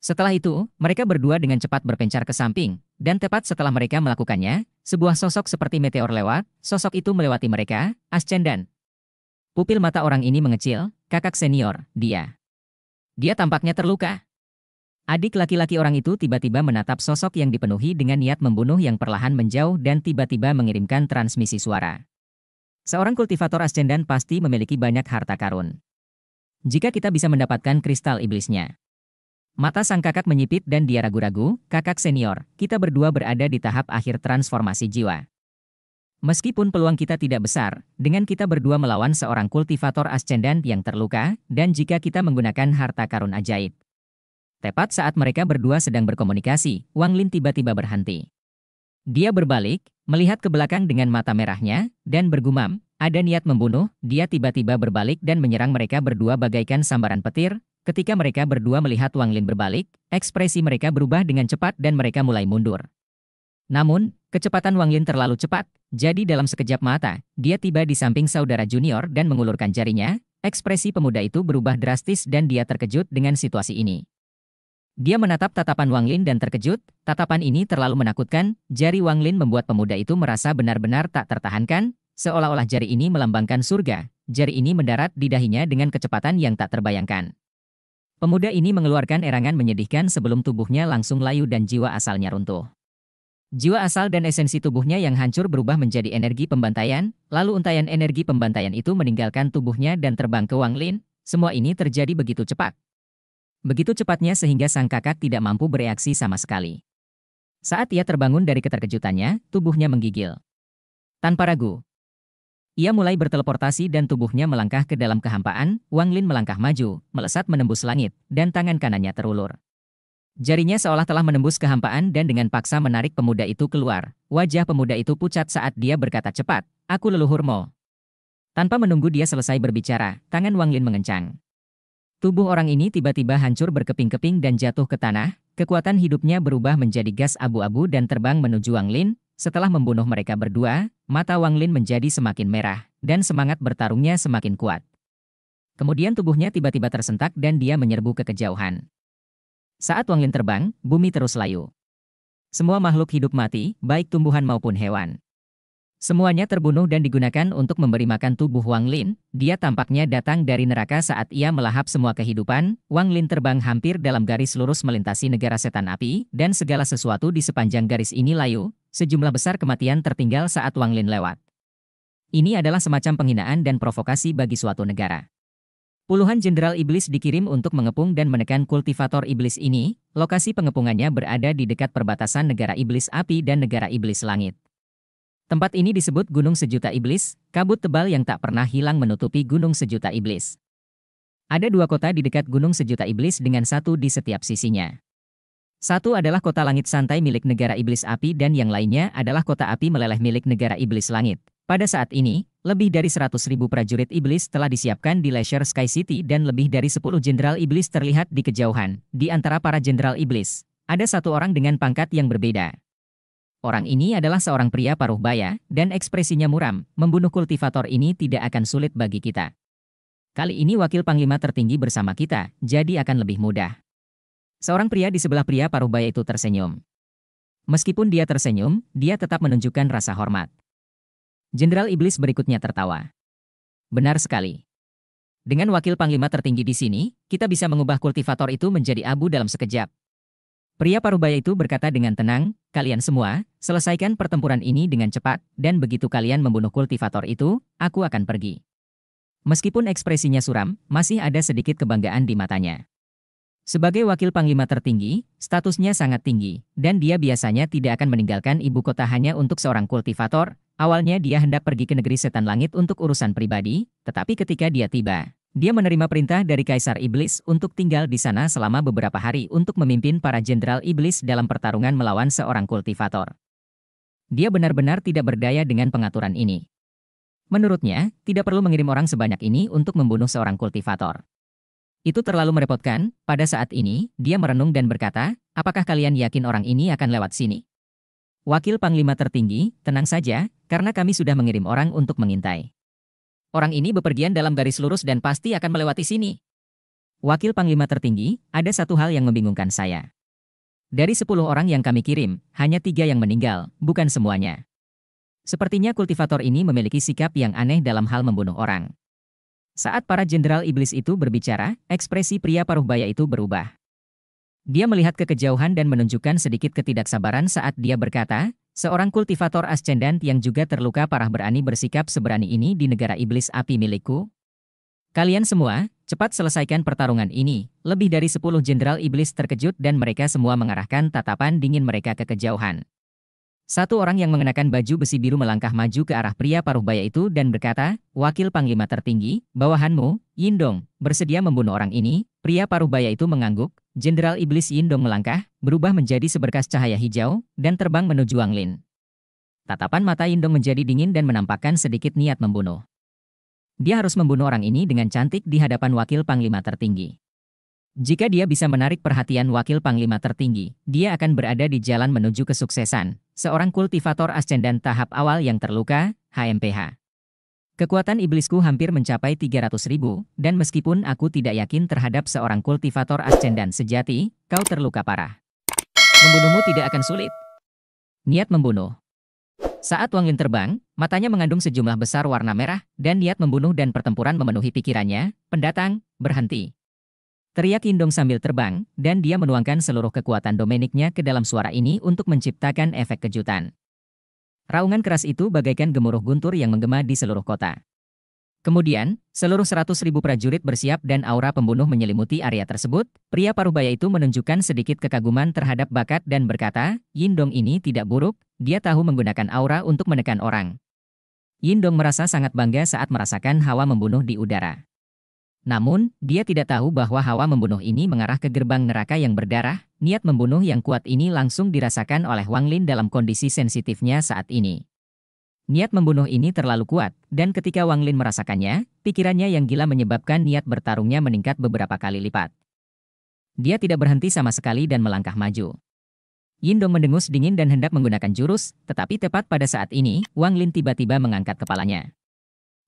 Setelah itu, mereka berdua dengan cepat berpencar ke samping, dan tepat setelah mereka melakukannya, sebuah sosok seperti meteor lewat, sosok itu melewati mereka, Ascendan. Pupil mata orang ini mengecil, kakak senior, dia. Dia tampaknya terluka. Adik laki-laki orang itu tiba-tiba menatap sosok yang dipenuhi dengan niat membunuh yang perlahan menjauh dan tiba-tiba mengirimkan transmisi suara. Seorang kultivator Ascendan pasti memiliki banyak harta karun. Jika kita bisa mendapatkan kristal iblisnya, Mata sang kakak menyipit dan dia ragu-ragu, kakak senior, kita berdua berada di tahap akhir transformasi jiwa. Meskipun peluang kita tidak besar, dengan kita berdua melawan seorang kultivator ascendant yang terluka, dan jika kita menggunakan harta karun ajaib. Tepat saat mereka berdua sedang berkomunikasi, Wang Lin tiba-tiba berhenti. Dia berbalik, melihat ke belakang dengan mata merahnya, dan bergumam, ada niat membunuh, dia tiba-tiba berbalik dan menyerang mereka berdua bagaikan sambaran petir, Ketika mereka berdua melihat Wang Lin berbalik, ekspresi mereka berubah dengan cepat dan mereka mulai mundur. Namun, kecepatan Wang Lin terlalu cepat, jadi dalam sekejap mata, dia tiba di samping saudara junior dan mengulurkan jarinya, ekspresi pemuda itu berubah drastis dan dia terkejut dengan situasi ini. Dia menatap tatapan Wang Lin dan terkejut, tatapan ini terlalu menakutkan, jari Wang Lin membuat pemuda itu merasa benar-benar tak tertahankan, seolah-olah jari ini melambangkan surga, jari ini mendarat di dahinya dengan kecepatan yang tak terbayangkan. Pemuda ini mengeluarkan erangan menyedihkan sebelum tubuhnya langsung layu dan jiwa asalnya runtuh. Jiwa asal dan esensi tubuhnya yang hancur berubah menjadi energi pembantaian, lalu untayan energi pembantaian itu meninggalkan tubuhnya dan terbang ke Wang Lin, semua ini terjadi begitu cepat. Begitu cepatnya sehingga sang kakak tidak mampu bereaksi sama sekali. Saat ia terbangun dari keterkejutannya, tubuhnya menggigil. Tanpa ragu, ia mulai berteleportasi dan tubuhnya melangkah ke dalam kehampaan, Wang Lin melangkah maju, melesat menembus langit, dan tangan kanannya terulur. Jarinya seolah telah menembus kehampaan dan dengan paksa menarik pemuda itu keluar. Wajah pemuda itu pucat saat dia berkata cepat, Aku leluhurmu. Tanpa menunggu dia selesai berbicara, tangan Wang Lin mengencang. Tubuh orang ini tiba-tiba hancur berkeping-keping dan jatuh ke tanah, kekuatan hidupnya berubah menjadi gas abu-abu dan terbang menuju Wang Lin, setelah membunuh mereka berdua, mata Wang Lin menjadi semakin merah, dan semangat bertarungnya semakin kuat. Kemudian tubuhnya tiba-tiba tersentak dan dia menyerbu ke kejauhan. Saat Wang Lin terbang, bumi terus layu. Semua makhluk hidup mati, baik tumbuhan maupun hewan. Semuanya terbunuh dan digunakan untuk memberi makan tubuh Wang Lin. Dia tampaknya datang dari neraka saat ia melahap semua kehidupan. Wang Lin terbang hampir dalam garis lurus melintasi negara setan api, dan segala sesuatu di sepanjang garis ini layu, sejumlah besar kematian tertinggal saat Wang Lin lewat. Ini adalah semacam penghinaan dan provokasi bagi suatu negara. Puluhan jenderal iblis dikirim untuk mengepung dan menekan kultivator iblis ini. Lokasi pengepungannya berada di dekat perbatasan negara iblis api dan negara iblis langit. Tempat ini disebut Gunung Sejuta Iblis, kabut tebal yang tak pernah hilang menutupi Gunung Sejuta Iblis. Ada dua kota di dekat Gunung Sejuta Iblis dengan satu di setiap sisinya. Satu adalah kota langit santai milik negara iblis api dan yang lainnya adalah kota api meleleh milik negara iblis langit. Pada saat ini, lebih dari 100.000 prajurit iblis telah disiapkan di Leisure Sky City dan lebih dari 10 jenderal iblis terlihat di kejauhan. Di antara para jenderal iblis, ada satu orang dengan pangkat yang berbeda. Orang ini adalah seorang pria paruh baya, dan ekspresinya muram, membunuh kultivator ini tidak akan sulit bagi kita. Kali ini wakil panglima tertinggi bersama kita, jadi akan lebih mudah. Seorang pria di sebelah pria Parubaya itu tersenyum. Meskipun dia tersenyum, dia tetap menunjukkan rasa hormat. Jenderal Iblis berikutnya tertawa. Benar sekali. Dengan wakil panglima tertinggi di sini, kita bisa mengubah kultivator itu menjadi abu dalam sekejap. Pria Parubaya itu berkata dengan tenang, kalian semua, selesaikan pertempuran ini dengan cepat, dan begitu kalian membunuh kultivator itu, aku akan pergi. Meskipun ekspresinya suram, masih ada sedikit kebanggaan di matanya. Sebagai wakil panglima tertinggi, statusnya sangat tinggi, dan dia biasanya tidak akan meninggalkan ibu kota hanya untuk seorang kultivator. Awalnya dia hendak pergi ke negeri setan langit untuk urusan pribadi, tetapi ketika dia tiba, dia menerima perintah dari Kaisar Iblis untuk tinggal di sana selama beberapa hari untuk memimpin para jenderal iblis dalam pertarungan melawan seorang kultivator. Dia benar-benar tidak berdaya dengan pengaturan ini. Menurutnya, tidak perlu mengirim orang sebanyak ini untuk membunuh seorang kultivator. Itu terlalu merepotkan, pada saat ini, dia merenung dan berkata, apakah kalian yakin orang ini akan lewat sini? Wakil Panglima tertinggi, tenang saja, karena kami sudah mengirim orang untuk mengintai. Orang ini bepergian dalam garis lurus dan pasti akan melewati sini. Wakil Panglima tertinggi, ada satu hal yang membingungkan saya. Dari sepuluh orang yang kami kirim, hanya tiga yang meninggal, bukan semuanya. Sepertinya kultivator ini memiliki sikap yang aneh dalam hal membunuh orang. Saat para jenderal iblis itu berbicara, ekspresi pria paruh baya itu berubah. Dia melihat ke kejauhan dan menunjukkan sedikit ketidaksabaran saat dia berkata, seorang kultivator ascendant yang juga terluka parah berani bersikap seberani ini di negara iblis api milikku. Kalian semua, cepat selesaikan pertarungan ini. Lebih dari sepuluh jenderal iblis terkejut dan mereka semua mengarahkan tatapan dingin mereka ke kejauhan. Satu orang yang mengenakan baju besi biru melangkah maju ke arah pria paruh baya itu dan berkata, Wakil Panglima Tertinggi, bawahanmu, Yindong, bersedia membunuh orang ini. Pria paruh baya itu mengangguk, Jenderal Iblis Yindong melangkah, berubah menjadi seberkas cahaya hijau, dan terbang menuju Anglin. Tatapan mata Yindong menjadi dingin dan menampakkan sedikit niat membunuh. Dia harus membunuh orang ini dengan cantik di hadapan Wakil Panglima Tertinggi. Jika dia bisa menarik perhatian wakil panglima tertinggi, dia akan berada di jalan menuju kesuksesan, seorang kultivator ascendan tahap awal yang terluka, HMPH. Kekuatan iblisku hampir mencapai 300 ribu, dan meskipun aku tidak yakin terhadap seorang kultivator ascendan sejati, kau terluka parah. Membunuhmu tidak akan sulit. Niat membunuh. Saat Wang Yun terbang, matanya mengandung sejumlah besar warna merah, dan niat membunuh dan pertempuran memenuhi pikirannya, pendatang, berhenti. Teriak Indong sambil terbang, dan dia menuangkan seluruh kekuatan Dominiknya ke dalam suara ini untuk menciptakan efek kejutan. Raungan keras itu bagaikan gemuruh guntur yang menggema di seluruh kota. Kemudian, seluruh seratus ribu prajurit bersiap dan aura pembunuh menyelimuti area tersebut, pria Parubaya itu menunjukkan sedikit kekaguman terhadap bakat dan berkata, Yindong ini tidak buruk, dia tahu menggunakan aura untuk menekan orang. Yindong merasa sangat bangga saat merasakan hawa membunuh di udara. Namun, dia tidak tahu bahwa hawa membunuh ini mengarah ke gerbang neraka yang berdarah. Niat membunuh yang kuat ini langsung dirasakan oleh Wang Lin dalam kondisi sensitifnya saat ini. Niat membunuh ini terlalu kuat, dan ketika Wang Lin merasakannya, pikirannya yang gila menyebabkan niat bertarungnya meningkat beberapa kali lipat. Dia tidak berhenti sama sekali dan melangkah maju. Yindong mendengus dingin dan hendak menggunakan jurus, tetapi tepat pada saat ini, Wang Lin tiba-tiba mengangkat kepalanya.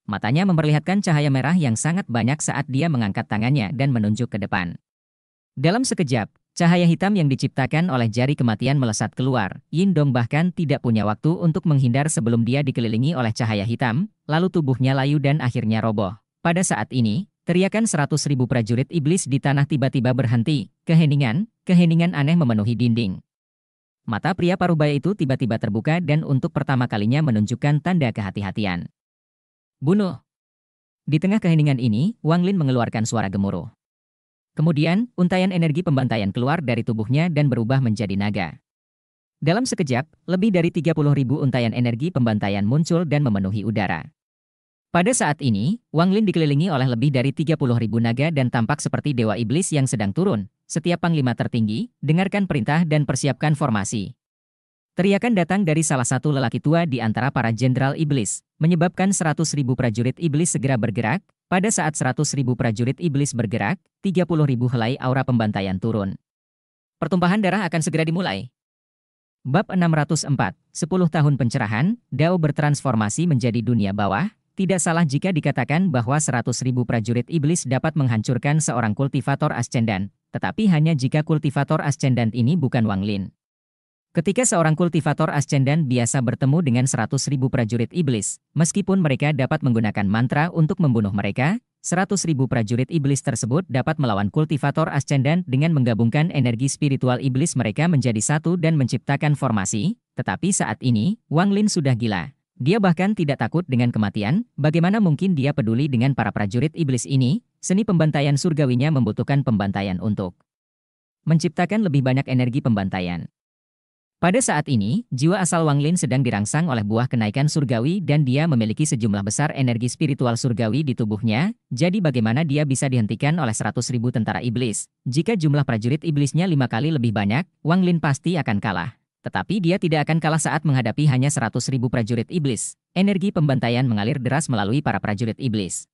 Matanya memperlihatkan cahaya merah yang sangat banyak saat dia mengangkat tangannya dan menunjuk ke depan. Dalam sekejap, cahaya hitam yang diciptakan oleh jari kematian melesat keluar. Yin Dong bahkan tidak punya waktu untuk menghindar sebelum dia dikelilingi oleh cahaya hitam, lalu tubuhnya layu dan akhirnya roboh. Pada saat ini, teriakan seratus ribu prajurit iblis di tanah tiba-tiba berhenti. Keheningan, keheningan aneh memenuhi dinding. Mata pria parubaya itu tiba-tiba terbuka dan untuk pertama kalinya menunjukkan tanda kehati-hatian. Bunuh. Di tengah keheningan ini, Wang Lin mengeluarkan suara gemuruh. Kemudian, untaian energi pembantaian keluar dari tubuhnya dan berubah menjadi naga. Dalam sekejap, lebih dari 30 ribu untaian energi pembantaian muncul dan memenuhi udara. Pada saat ini, Wang Lin dikelilingi oleh lebih dari 30 ribu naga dan tampak seperti dewa iblis yang sedang turun. Setiap panglima tertinggi, dengarkan perintah dan persiapkan formasi. Teriakan datang dari salah satu lelaki tua di antara para jenderal iblis menyebabkan 100.000 prajurit iblis segera bergerak, pada saat 100.000 prajurit iblis bergerak, 30.000 helai aura pembantaian turun. Pertumpahan darah akan segera dimulai. Bab 604, 10 tahun pencerahan, Dao bertransformasi menjadi dunia bawah, tidak salah jika dikatakan bahwa 100.000 prajurit iblis dapat menghancurkan seorang kultivator ascendant, tetapi hanya jika kultivator ascendant ini bukan Wang Lin. Ketika seorang kultivator ascendan biasa bertemu dengan 100.000 prajurit iblis, meskipun mereka dapat menggunakan mantra untuk membunuh mereka, 100.000 prajurit iblis tersebut dapat melawan kultivator ascendan dengan menggabungkan energi spiritual iblis mereka menjadi satu dan menciptakan formasi, tetapi saat ini, Wang Lin sudah gila. Dia bahkan tidak takut dengan kematian, bagaimana mungkin dia peduli dengan para prajurit iblis ini, seni pembantaian surgawinya membutuhkan pembantaian untuk menciptakan lebih banyak energi pembantaian. Pada saat ini, jiwa asal Wang Lin sedang dirangsang oleh buah kenaikan surgawi dan dia memiliki sejumlah besar energi spiritual surgawi di tubuhnya, jadi bagaimana dia bisa dihentikan oleh 100.000 tentara iblis? Jika jumlah prajurit iblisnya lima kali lebih banyak, Wang Lin pasti akan kalah. Tetapi dia tidak akan kalah saat menghadapi hanya 100.000 prajurit iblis. Energi pembantaian mengalir deras melalui para prajurit iblis.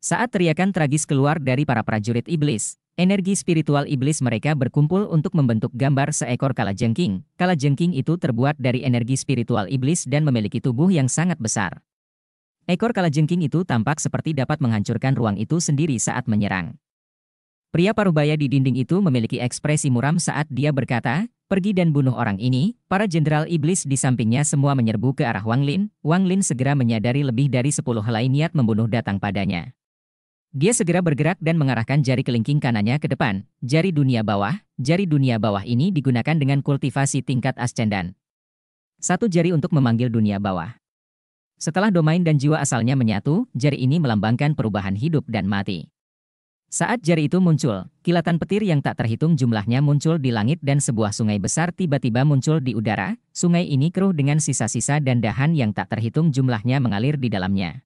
Saat teriakan tragis keluar dari para prajurit iblis, Energi spiritual iblis mereka berkumpul untuk membentuk gambar seekor kalajengking. Kalajengking itu terbuat dari energi spiritual iblis dan memiliki tubuh yang sangat besar. Ekor kalajengking itu tampak seperti dapat menghancurkan ruang itu sendiri saat menyerang. Pria parubaya di dinding itu memiliki ekspresi muram saat dia berkata, pergi dan bunuh orang ini, para jenderal iblis di sampingnya semua menyerbu ke arah Wang Lin. Wang Lin segera menyadari lebih dari sepuluh helai niat membunuh datang padanya. Dia segera bergerak dan mengarahkan jari kelingking kanannya ke depan. Jari dunia bawah, jari dunia bawah ini digunakan dengan kultivasi tingkat ascendan. Satu jari untuk memanggil dunia bawah. Setelah domain dan jiwa asalnya menyatu, jari ini melambangkan perubahan hidup dan mati. Saat jari itu muncul, kilatan petir yang tak terhitung jumlahnya muncul di langit dan sebuah sungai besar tiba-tiba muncul di udara. Sungai ini keruh dengan sisa-sisa dan dahan yang tak terhitung jumlahnya mengalir di dalamnya.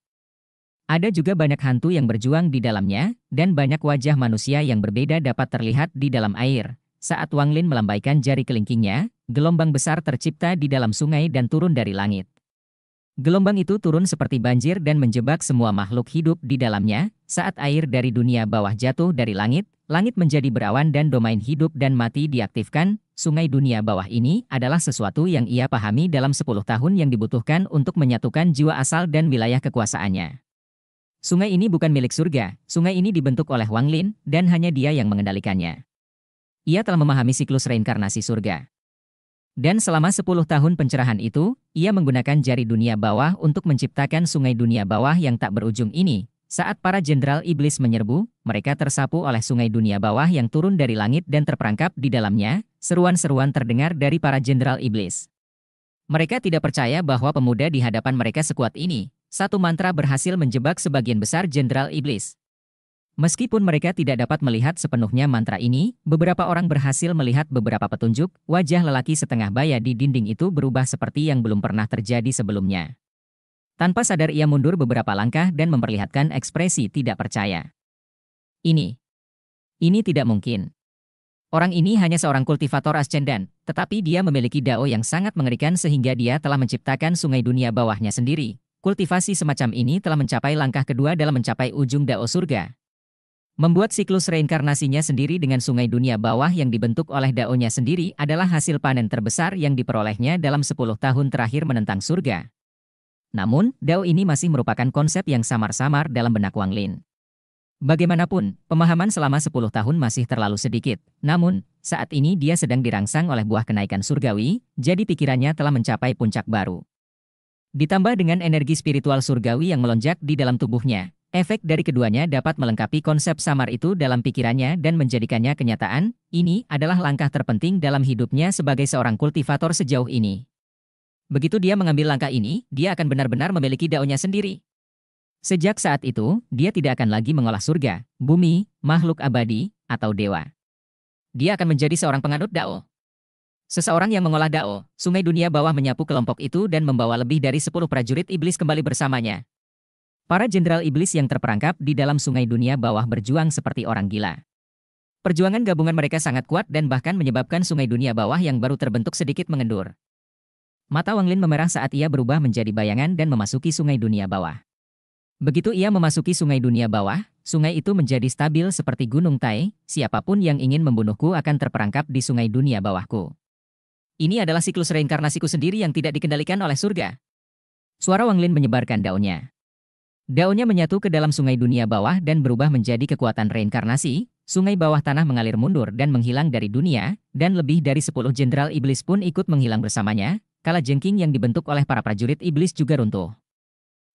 Ada juga banyak hantu yang berjuang di dalamnya, dan banyak wajah manusia yang berbeda dapat terlihat di dalam air. Saat Wang Lin melambaikan jari kelingkingnya, gelombang besar tercipta di dalam sungai dan turun dari langit. Gelombang itu turun seperti banjir dan menjebak semua makhluk hidup di dalamnya. Saat air dari dunia bawah jatuh dari langit, langit menjadi berawan dan domain hidup dan mati diaktifkan. Sungai dunia bawah ini adalah sesuatu yang ia pahami dalam 10 tahun yang dibutuhkan untuk menyatukan jiwa asal dan wilayah kekuasaannya. Sungai ini bukan milik surga, sungai ini dibentuk oleh Wang Lin, dan hanya dia yang mengendalikannya. Ia telah memahami siklus reinkarnasi surga. Dan selama 10 tahun pencerahan itu, ia menggunakan jari dunia bawah untuk menciptakan sungai dunia bawah yang tak berujung ini. Saat para jenderal iblis menyerbu, mereka tersapu oleh sungai dunia bawah yang turun dari langit dan terperangkap di dalamnya, seruan-seruan terdengar dari para jenderal iblis. Mereka tidak percaya bahwa pemuda di hadapan mereka sekuat ini, satu mantra berhasil menjebak sebagian besar jenderal iblis. Meskipun mereka tidak dapat melihat sepenuhnya mantra ini, beberapa orang berhasil melihat beberapa petunjuk, wajah lelaki setengah baya di dinding itu berubah seperti yang belum pernah terjadi sebelumnya. Tanpa sadar ia mundur beberapa langkah dan memperlihatkan ekspresi tidak percaya. Ini. Ini tidak mungkin. Orang ini hanya seorang kultivator ascendan, tetapi dia memiliki dao yang sangat mengerikan sehingga dia telah menciptakan sungai dunia bawahnya sendiri, Kultivasi semacam ini telah mencapai langkah kedua dalam mencapai ujung dao surga. Membuat siklus reinkarnasinya sendiri dengan sungai dunia bawah yang dibentuk oleh daonya sendiri adalah hasil panen terbesar yang diperolehnya dalam 10 tahun terakhir menentang surga. Namun, dao ini masih merupakan konsep yang samar-samar dalam benak Wang Lin. Bagaimanapun, pemahaman selama 10 tahun masih terlalu sedikit. Namun, saat ini dia sedang dirangsang oleh buah kenaikan surgawi, jadi pikirannya telah mencapai puncak baru. Ditambah dengan energi spiritual surgawi yang melonjak di dalam tubuhnya, efek dari keduanya dapat melengkapi konsep samar itu dalam pikirannya dan menjadikannya kenyataan. Ini adalah langkah terpenting dalam hidupnya sebagai seorang kultivator sejauh ini. Begitu dia mengambil langkah ini, dia akan benar-benar memiliki daunnya sendiri. Sejak saat itu, dia tidak akan lagi mengolah surga, bumi, makhluk abadi, atau dewa. Dia akan menjadi seorang penganut dao. Seseorang yang mengolah Dao, Sungai Dunia Bawah menyapu kelompok itu dan membawa lebih dari 10 prajurit iblis kembali bersamanya. Para jenderal iblis yang terperangkap di dalam Sungai Dunia Bawah berjuang seperti orang gila. Perjuangan gabungan mereka sangat kuat dan bahkan menyebabkan Sungai Dunia Bawah yang baru terbentuk sedikit mengendur. Mata Wang Lin memerah saat ia berubah menjadi bayangan dan memasuki Sungai Dunia Bawah. Begitu ia memasuki Sungai Dunia Bawah, sungai itu menjadi stabil seperti Gunung Tai, siapapun yang ingin membunuhku akan terperangkap di Sungai Dunia Bawahku. Ini adalah siklus reinkarnasiku sendiri yang tidak dikendalikan oleh surga. Suara Wang Lin menyebarkan daunnya. Daunnya menyatu ke dalam sungai dunia bawah dan berubah menjadi kekuatan reinkarnasi. Sungai bawah tanah mengalir mundur dan menghilang dari dunia, dan lebih dari sepuluh jenderal iblis pun ikut menghilang bersamanya. Kala jengking yang dibentuk oleh para prajurit iblis juga runtuh.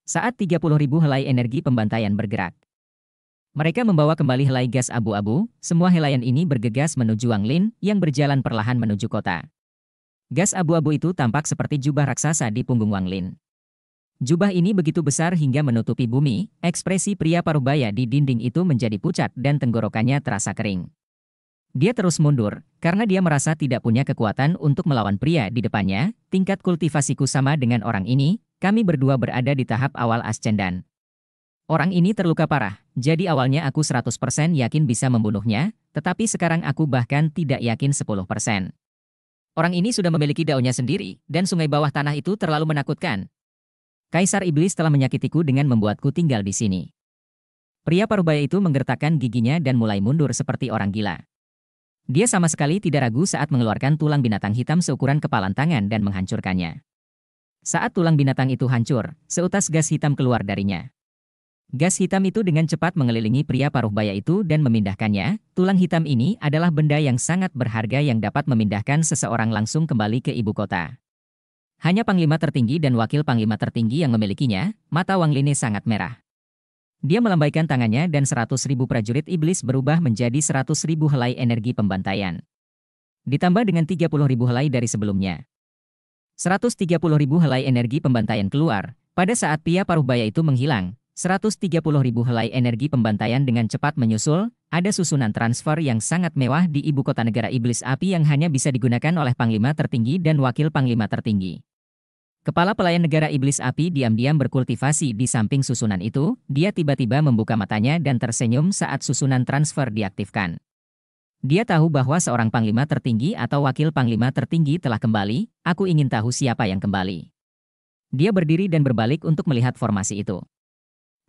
Saat 30.000 helai energi pembantaian bergerak. Mereka membawa kembali helai gas abu-abu, semua helaian ini bergegas menuju Wang Lin yang berjalan perlahan menuju kota. Gas abu-abu itu tampak seperti jubah raksasa di punggung Wang Lin. Jubah ini begitu besar hingga menutupi bumi, ekspresi pria parubaya di dinding itu menjadi pucat dan tenggorokannya terasa kering. Dia terus mundur, karena dia merasa tidak punya kekuatan untuk melawan pria di depannya, tingkat kultivasiku sama dengan orang ini, kami berdua berada di tahap awal ascendan. Orang ini terluka parah, jadi awalnya aku 100% yakin bisa membunuhnya, tetapi sekarang aku bahkan tidak yakin 10%. Orang ini sudah memiliki daunnya sendiri, dan sungai bawah tanah itu terlalu menakutkan. Kaisar Iblis telah menyakitiku dengan membuatku tinggal di sini. Pria parubaya itu menggertakkan giginya dan mulai mundur seperti orang gila. Dia sama sekali tidak ragu saat mengeluarkan tulang binatang hitam seukuran kepalan tangan dan menghancurkannya. Saat tulang binatang itu hancur, seutas gas hitam keluar darinya. Gas hitam itu dengan cepat mengelilingi pria paruh baya itu dan memindahkannya. Tulang hitam ini adalah benda yang sangat berharga yang dapat memindahkan seseorang langsung kembali ke ibu kota. Hanya panglima tertinggi dan wakil panglima tertinggi yang memilikinya, mata Wang Lini sangat merah. Dia melambaikan tangannya dan seratus ribu prajurit iblis berubah menjadi seratus ribu helai energi pembantaian. Ditambah dengan tiga puluh ribu helai dari sebelumnya. Seratus tiga puluh ribu helai energi pembantaian keluar, pada saat pria paruh baya itu menghilang, 130.000 helai energi pembantaian dengan cepat menyusul, ada susunan transfer yang sangat mewah di ibu kota negara iblis api yang hanya bisa digunakan oleh panglima tertinggi dan wakil panglima tertinggi. Kepala pelayan negara iblis api diam-diam berkultivasi di samping susunan itu, dia tiba-tiba membuka matanya dan tersenyum saat susunan transfer diaktifkan. Dia tahu bahwa seorang panglima tertinggi atau wakil panglima tertinggi telah kembali, aku ingin tahu siapa yang kembali. Dia berdiri dan berbalik untuk melihat formasi itu.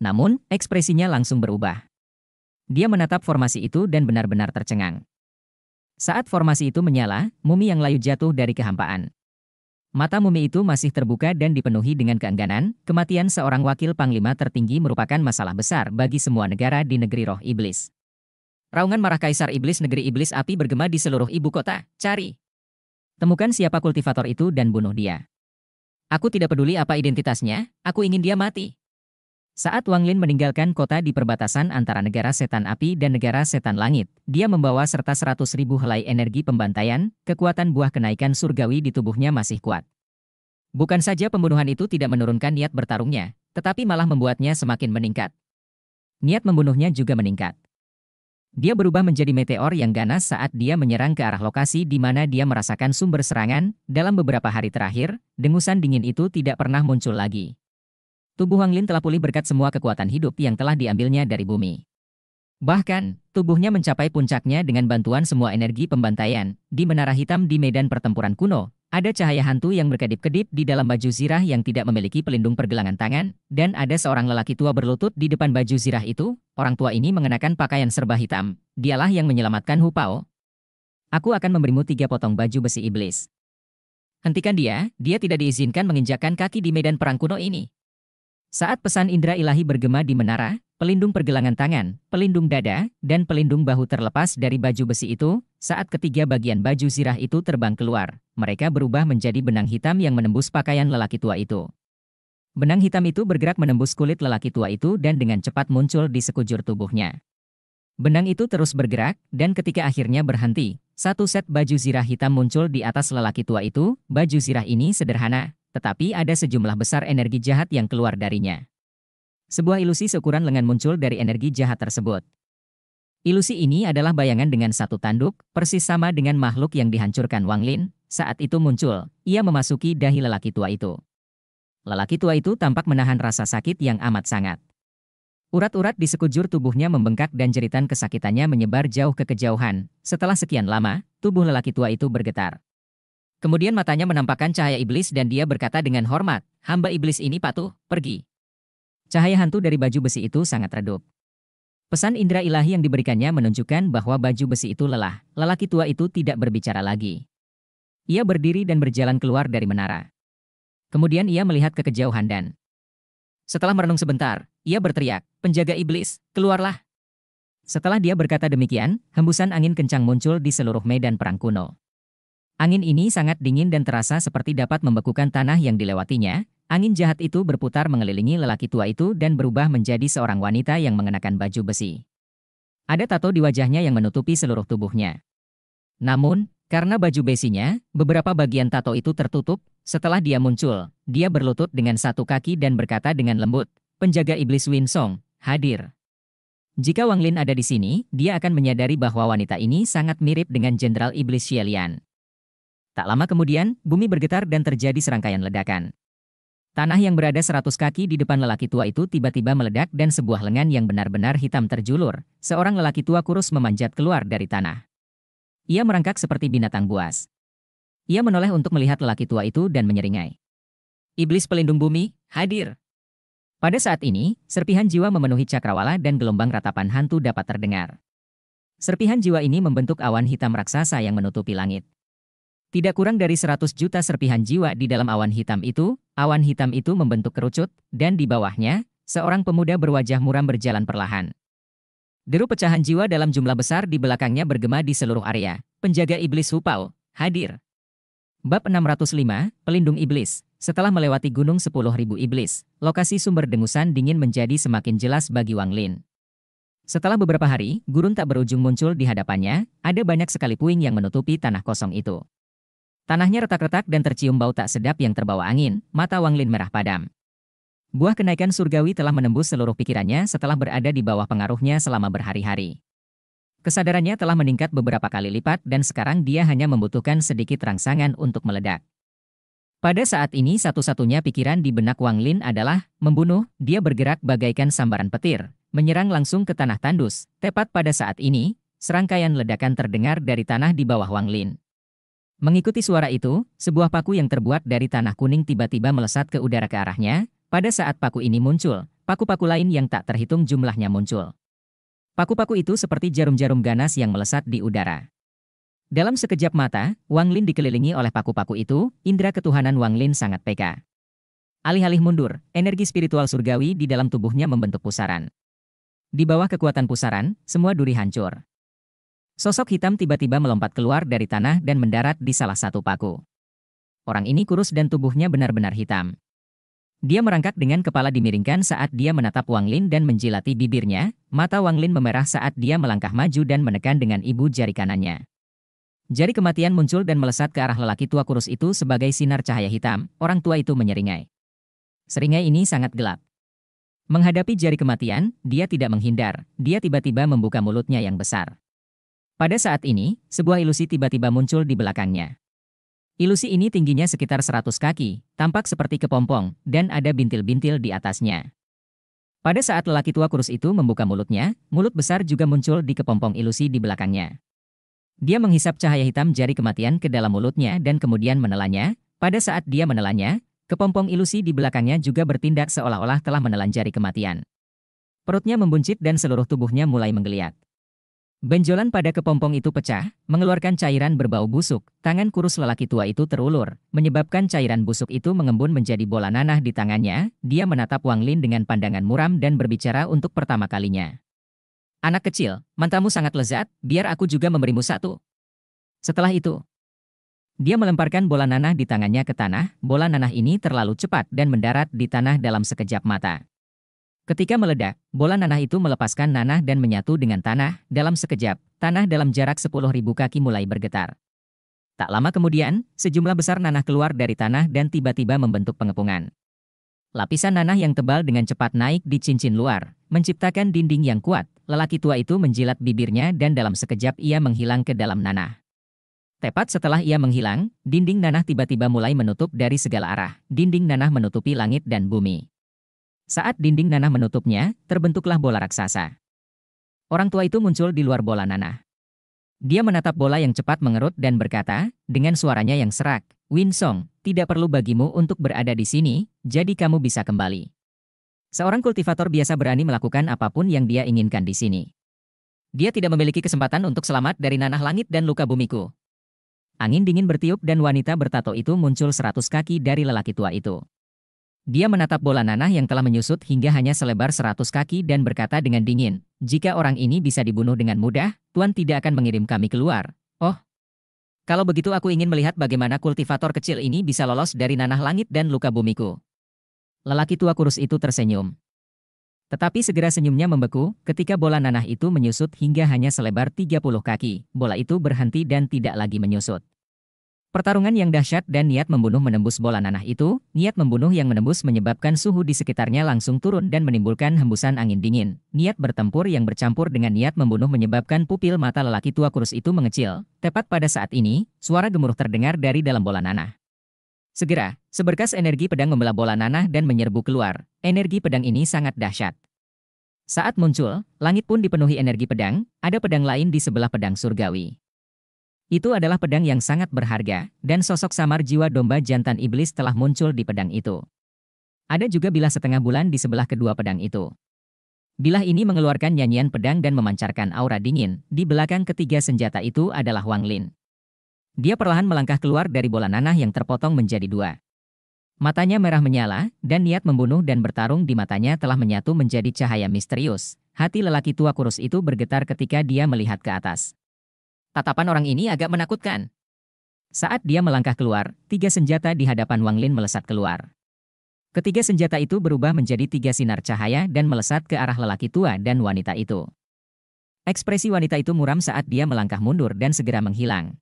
Namun, ekspresinya langsung berubah. Dia menatap formasi itu dan benar-benar tercengang. Saat formasi itu menyala, mumi yang layu jatuh dari kehampaan. Mata mumi itu masih terbuka dan dipenuhi dengan keengganan, kematian seorang wakil panglima tertinggi merupakan masalah besar bagi semua negara di negeri roh iblis. Raungan marah kaisar iblis negeri iblis api bergema di seluruh ibu kota, cari! Temukan siapa kultivator itu dan bunuh dia. Aku tidak peduli apa identitasnya, aku ingin dia mati. Saat Wang Lin meninggalkan kota di perbatasan antara negara setan api dan negara setan langit, dia membawa serta seratus ribu helai energi pembantaian, kekuatan buah kenaikan surgawi di tubuhnya masih kuat. Bukan saja pembunuhan itu tidak menurunkan niat bertarungnya, tetapi malah membuatnya semakin meningkat. Niat membunuhnya juga meningkat. Dia berubah menjadi meteor yang ganas saat dia menyerang ke arah lokasi di mana dia merasakan sumber serangan. Dalam beberapa hari terakhir, dengusan dingin itu tidak pernah muncul lagi. Tubuh Wang Lin telah pulih berkat semua kekuatan hidup yang telah diambilnya dari bumi. Bahkan, tubuhnya mencapai puncaknya dengan bantuan semua energi pembantaian. Di Menara Hitam di medan pertempuran kuno, ada cahaya hantu yang berkedip-kedip di dalam baju zirah yang tidak memiliki pelindung pergelangan tangan, dan ada seorang lelaki tua berlutut di depan baju zirah itu. Orang tua ini mengenakan pakaian serba hitam. Dialah yang menyelamatkan Hu Pao. Aku akan memberimu tiga potong baju besi iblis. Hentikan dia, dia tidak diizinkan menginjakkan kaki di medan perang kuno ini. Saat pesan indera ilahi bergema di menara, pelindung pergelangan tangan, pelindung dada, dan pelindung bahu terlepas dari baju besi itu, saat ketiga bagian baju zirah itu terbang keluar, mereka berubah menjadi benang hitam yang menembus pakaian lelaki tua itu. Benang hitam itu bergerak menembus kulit lelaki tua itu dan dengan cepat muncul di sekujur tubuhnya. Benang itu terus bergerak, dan ketika akhirnya berhenti, satu set baju zirah hitam muncul di atas lelaki tua itu, baju zirah ini sederhana, tetapi ada sejumlah besar energi jahat yang keluar darinya. Sebuah ilusi seukuran lengan muncul dari energi jahat tersebut. Ilusi ini adalah bayangan dengan satu tanduk, persis sama dengan makhluk yang dihancurkan Wang Lin. Saat itu muncul, ia memasuki dahi lelaki tua itu. Lelaki tua itu tampak menahan rasa sakit yang amat sangat. Urat-urat di sekujur tubuhnya membengkak dan jeritan kesakitannya menyebar jauh ke kejauhan. Setelah sekian lama, tubuh lelaki tua itu bergetar. Kemudian matanya menampakkan cahaya iblis dan dia berkata dengan hormat, hamba iblis ini patuh, pergi. Cahaya hantu dari baju besi itu sangat redup. Pesan indera ilahi yang diberikannya menunjukkan bahwa baju besi itu lelah, lelaki tua itu tidak berbicara lagi. Ia berdiri dan berjalan keluar dari menara. Kemudian ia melihat ke kejauhan dan setelah merenung sebentar, ia berteriak, penjaga iblis, keluarlah. Setelah dia berkata demikian, hembusan angin kencang muncul di seluruh medan perang kuno. Angin ini sangat dingin dan terasa seperti dapat membekukan tanah yang dilewatinya. Angin jahat itu berputar mengelilingi lelaki tua itu dan berubah menjadi seorang wanita yang mengenakan baju besi. Ada tato di wajahnya yang menutupi seluruh tubuhnya. Namun, karena baju besinya, beberapa bagian tato itu tertutup. Setelah dia muncul, dia berlutut dengan satu kaki dan berkata dengan lembut, penjaga iblis Win Song, hadir. Jika Wang Lin ada di sini, dia akan menyadari bahwa wanita ini sangat mirip dengan Jenderal Iblis Xie Lian. Tak lama kemudian, bumi bergetar dan terjadi serangkaian ledakan. Tanah yang berada seratus kaki di depan lelaki tua itu tiba-tiba meledak dan sebuah lengan yang benar-benar hitam terjulur. Seorang lelaki tua kurus memanjat keluar dari tanah. Ia merangkak seperti binatang buas. Ia menoleh untuk melihat lelaki tua itu dan menyeringai. Iblis pelindung bumi, hadir! Pada saat ini, serpihan jiwa memenuhi cakrawala dan gelombang ratapan hantu dapat terdengar. Serpihan jiwa ini membentuk awan hitam raksasa yang menutupi langit. Tidak kurang dari 100 juta serpihan jiwa di dalam awan hitam itu, awan hitam itu membentuk kerucut, dan di bawahnya, seorang pemuda berwajah muram berjalan perlahan. Deru pecahan jiwa dalam jumlah besar di belakangnya bergema di seluruh area. Penjaga iblis Hupau, hadir. Bab 605, Pelindung Iblis. Setelah melewati gunung 10.000 iblis, lokasi sumber dengusan dingin menjadi semakin jelas bagi Wang Lin. Setelah beberapa hari, gurun tak berujung muncul di hadapannya, ada banyak sekali puing yang menutupi tanah kosong itu. Tanahnya retak-retak dan tercium bau tak sedap yang terbawa angin, mata Wang Lin merah padam. Buah kenaikan surgawi telah menembus seluruh pikirannya setelah berada di bawah pengaruhnya selama berhari-hari. Kesadarannya telah meningkat beberapa kali lipat dan sekarang dia hanya membutuhkan sedikit rangsangan untuk meledak. Pada saat ini satu-satunya pikiran di benak Wang Lin adalah membunuh, dia bergerak bagaikan sambaran petir, menyerang langsung ke tanah tandus. Tepat pada saat ini, serangkaian ledakan terdengar dari tanah di bawah Wang Lin. Mengikuti suara itu, sebuah paku yang terbuat dari tanah kuning tiba-tiba melesat ke udara ke arahnya. Pada saat paku ini muncul, paku-paku lain yang tak terhitung jumlahnya muncul. Paku-paku itu seperti jarum-jarum ganas yang melesat di udara. Dalam sekejap mata, Wang Lin dikelilingi oleh paku-paku itu, indera ketuhanan Wang Lin sangat peka. Alih-alih mundur, energi spiritual surgawi di dalam tubuhnya membentuk pusaran. Di bawah kekuatan pusaran, semua duri hancur. Sosok hitam tiba-tiba melompat keluar dari tanah dan mendarat di salah satu paku. Orang ini kurus dan tubuhnya benar-benar hitam. Dia merangkak dengan kepala dimiringkan saat dia menatap Wang Lin dan menjilati bibirnya, mata Wang Lin memerah saat dia melangkah maju dan menekan dengan ibu jari kanannya. Jari kematian muncul dan melesat ke arah lelaki tua kurus itu sebagai sinar cahaya hitam, orang tua itu menyeringai. Seringai ini sangat gelap. Menghadapi jari kematian, dia tidak menghindar. Dia tiba-tiba membuka mulutnya yang besar. Pada saat ini, sebuah ilusi tiba-tiba muncul di belakangnya. Ilusi ini tingginya sekitar 100 kaki, tampak seperti kepompong, dan ada bintil-bintil di atasnya. Pada saat lelaki tua kurus itu membuka mulutnya, mulut besar juga muncul di kepompong ilusi di belakangnya. Dia menghisap cahaya hitam jari kematian ke dalam mulutnya dan kemudian menelannya. Pada saat dia menelannya, kepompong ilusi di belakangnya juga bertindak seolah-olah telah menelan jari kematian. Perutnya membuncit dan seluruh tubuhnya mulai menggeliat. Benjolan pada kepompong itu pecah, mengeluarkan cairan berbau busuk. Tangan kurus lelaki tua itu terulur, menyebabkan cairan busuk itu mengembun menjadi bola nanah di tangannya. Dia menatap Wang Lin dengan pandangan muram dan berbicara untuk pertama kalinya. Anak kecil, mantamu sangat lezat, biar aku juga memberimu satu. Setelah itu, dia melemparkan bola nanah di tangannya ke tanah. Bola nanah ini terlalu cepat dan mendarat di tanah dalam sekejap mata. Ketika meledak, bola nanah itu melepaskan nanah dan menyatu dengan tanah, dalam sekejap, tanah dalam jarak 10.000 kaki mulai bergetar. Tak lama kemudian, sejumlah besar nanah keluar dari tanah dan tiba-tiba membentuk pengepungan. Lapisan nanah yang tebal dengan cepat naik di cincin luar, menciptakan dinding yang kuat. Lelaki tua itu menjilat bibirnya dan dalam sekejap ia menghilang ke dalam nanah. Tepat setelah ia menghilang, dinding nanah tiba-tiba mulai menutup dari segala arah. Dinding nanah menutupi langit dan bumi. Saat dinding nanah menutupnya, terbentuklah bola raksasa. Orang tua itu muncul di luar bola nanah. Dia menatap bola yang cepat mengerut dan berkata, dengan suaranya yang serak, Winsong, tidak perlu bagimu untuk berada di sini, jadi kamu bisa kembali. Seorang kultivator biasa berani melakukan apapun yang dia inginkan di sini. Dia tidak memiliki kesempatan untuk selamat dari nanah langit dan luka bumiku. Angin dingin bertiup dan wanita bertato itu muncul seratus kaki dari lelaki tua itu. Dia menatap bola nanah yang telah menyusut hingga hanya selebar seratus kaki dan berkata dengan dingin, jika orang ini bisa dibunuh dengan mudah, Tuan tidak akan mengirim kami keluar. Oh. Kalau begitu aku ingin melihat bagaimana kultivator kecil ini bisa lolos dari nanah langit dan luka bumiku. Lelaki tua kurus itu tersenyum. Tetapi segera senyumnya membeku ketika bola nanah itu menyusut hingga hanya selebar 30 kaki. Bola itu berhenti dan tidak lagi menyusut. Pertarungan yang dahsyat dan niat membunuh menembus bola nanah itu, niat membunuh yang menembus menyebabkan suhu di sekitarnya langsung turun dan menimbulkan hembusan angin dingin. Niat bertempur yang bercampur dengan niat membunuh menyebabkan pupil mata lelaki tua kurus itu mengecil. Tepat pada saat ini, suara gemuruh terdengar dari dalam bola nanah. Segera, seberkas energi pedang membelah bola nanah dan menyerbu keluar. Energi pedang ini sangat dahsyat. Saat muncul, langit pun dipenuhi energi pedang, ada pedang lain di sebelah pedang surgawi. Itu adalah pedang yang sangat berharga, dan sosok samar jiwa domba jantan iblis telah muncul di pedang itu. Ada juga bilah setengah bulan di sebelah kedua pedang itu. Bilah ini mengeluarkan nyanyian pedang dan memancarkan aura dingin, di belakang ketiga senjata itu adalah Wang Lin. Dia perlahan melangkah keluar dari bola nanah yang terpotong menjadi dua. Matanya merah menyala, dan niat membunuh dan bertarung di matanya telah menyatu menjadi cahaya misterius. Hati lelaki tua kurus itu bergetar ketika dia melihat ke atas. Tatapan orang ini agak menakutkan. Saat dia melangkah keluar, tiga senjata di hadapan Wang Lin melesat keluar. Ketiga senjata itu berubah menjadi tiga sinar cahaya dan melesat ke arah lelaki tua dan wanita itu. Ekspresi wanita itu muram saat dia melangkah mundur dan segera menghilang.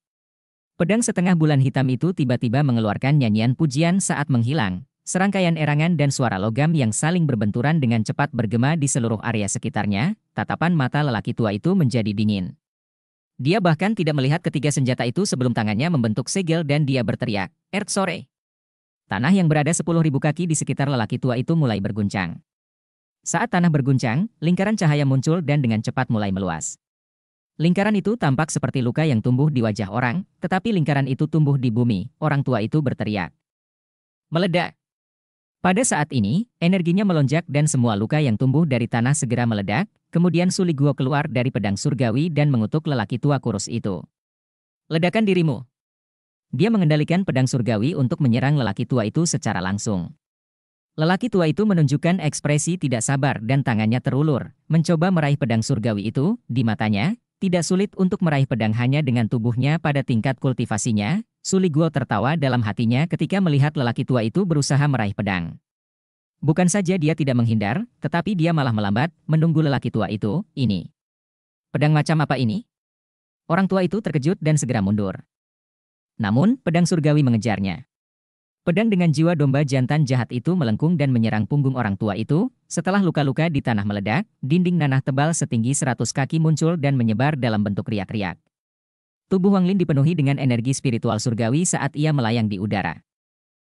Pedang setengah bulan hitam itu tiba-tiba mengeluarkan nyanyian pujian saat menghilang, serangkaian erangan dan suara logam yang saling berbenturan dengan cepat bergema di seluruh area sekitarnya, tatapan mata lelaki tua itu menjadi dingin. Dia bahkan tidak melihat ketiga senjata itu sebelum tangannya membentuk segel dan dia berteriak, er, sore. Tanah yang berada 10.000 kaki di sekitar lelaki tua itu mulai berguncang. Saat tanah berguncang, lingkaran cahaya muncul dan dengan cepat mulai meluas. Lingkaran itu tampak seperti luka yang tumbuh di wajah orang, tetapi lingkaran itu tumbuh di bumi, orang tua itu berteriak. Meledak. Pada saat ini, energinya melonjak dan semua luka yang tumbuh dari tanah segera meledak, Kemudian Suliguo keluar dari pedang surgawi dan mengutuk lelaki tua kurus itu. Ledakan dirimu. Dia mengendalikan pedang surgawi untuk menyerang lelaki tua itu secara langsung. Lelaki tua itu menunjukkan ekspresi tidak sabar dan tangannya terulur, mencoba meraih pedang surgawi itu, di matanya, tidak sulit untuk meraih pedang hanya dengan tubuhnya pada tingkat kultivasinya, Suliguo tertawa dalam hatinya ketika melihat lelaki tua itu berusaha meraih pedang. Bukan saja dia tidak menghindar, tetapi dia malah melambat, menunggu lelaki tua itu, ini. Pedang macam apa ini? Orang tua itu terkejut dan segera mundur. Namun, pedang surgawi mengejarnya. Pedang dengan jiwa domba jantan jahat itu melengkung dan menyerang punggung orang tua itu, setelah luka-luka di tanah meledak, dinding nanah tebal setinggi seratus kaki muncul dan menyebar dalam bentuk riak-riak. Tubuh Wang Lin dipenuhi dengan energi spiritual surgawi saat ia melayang di udara.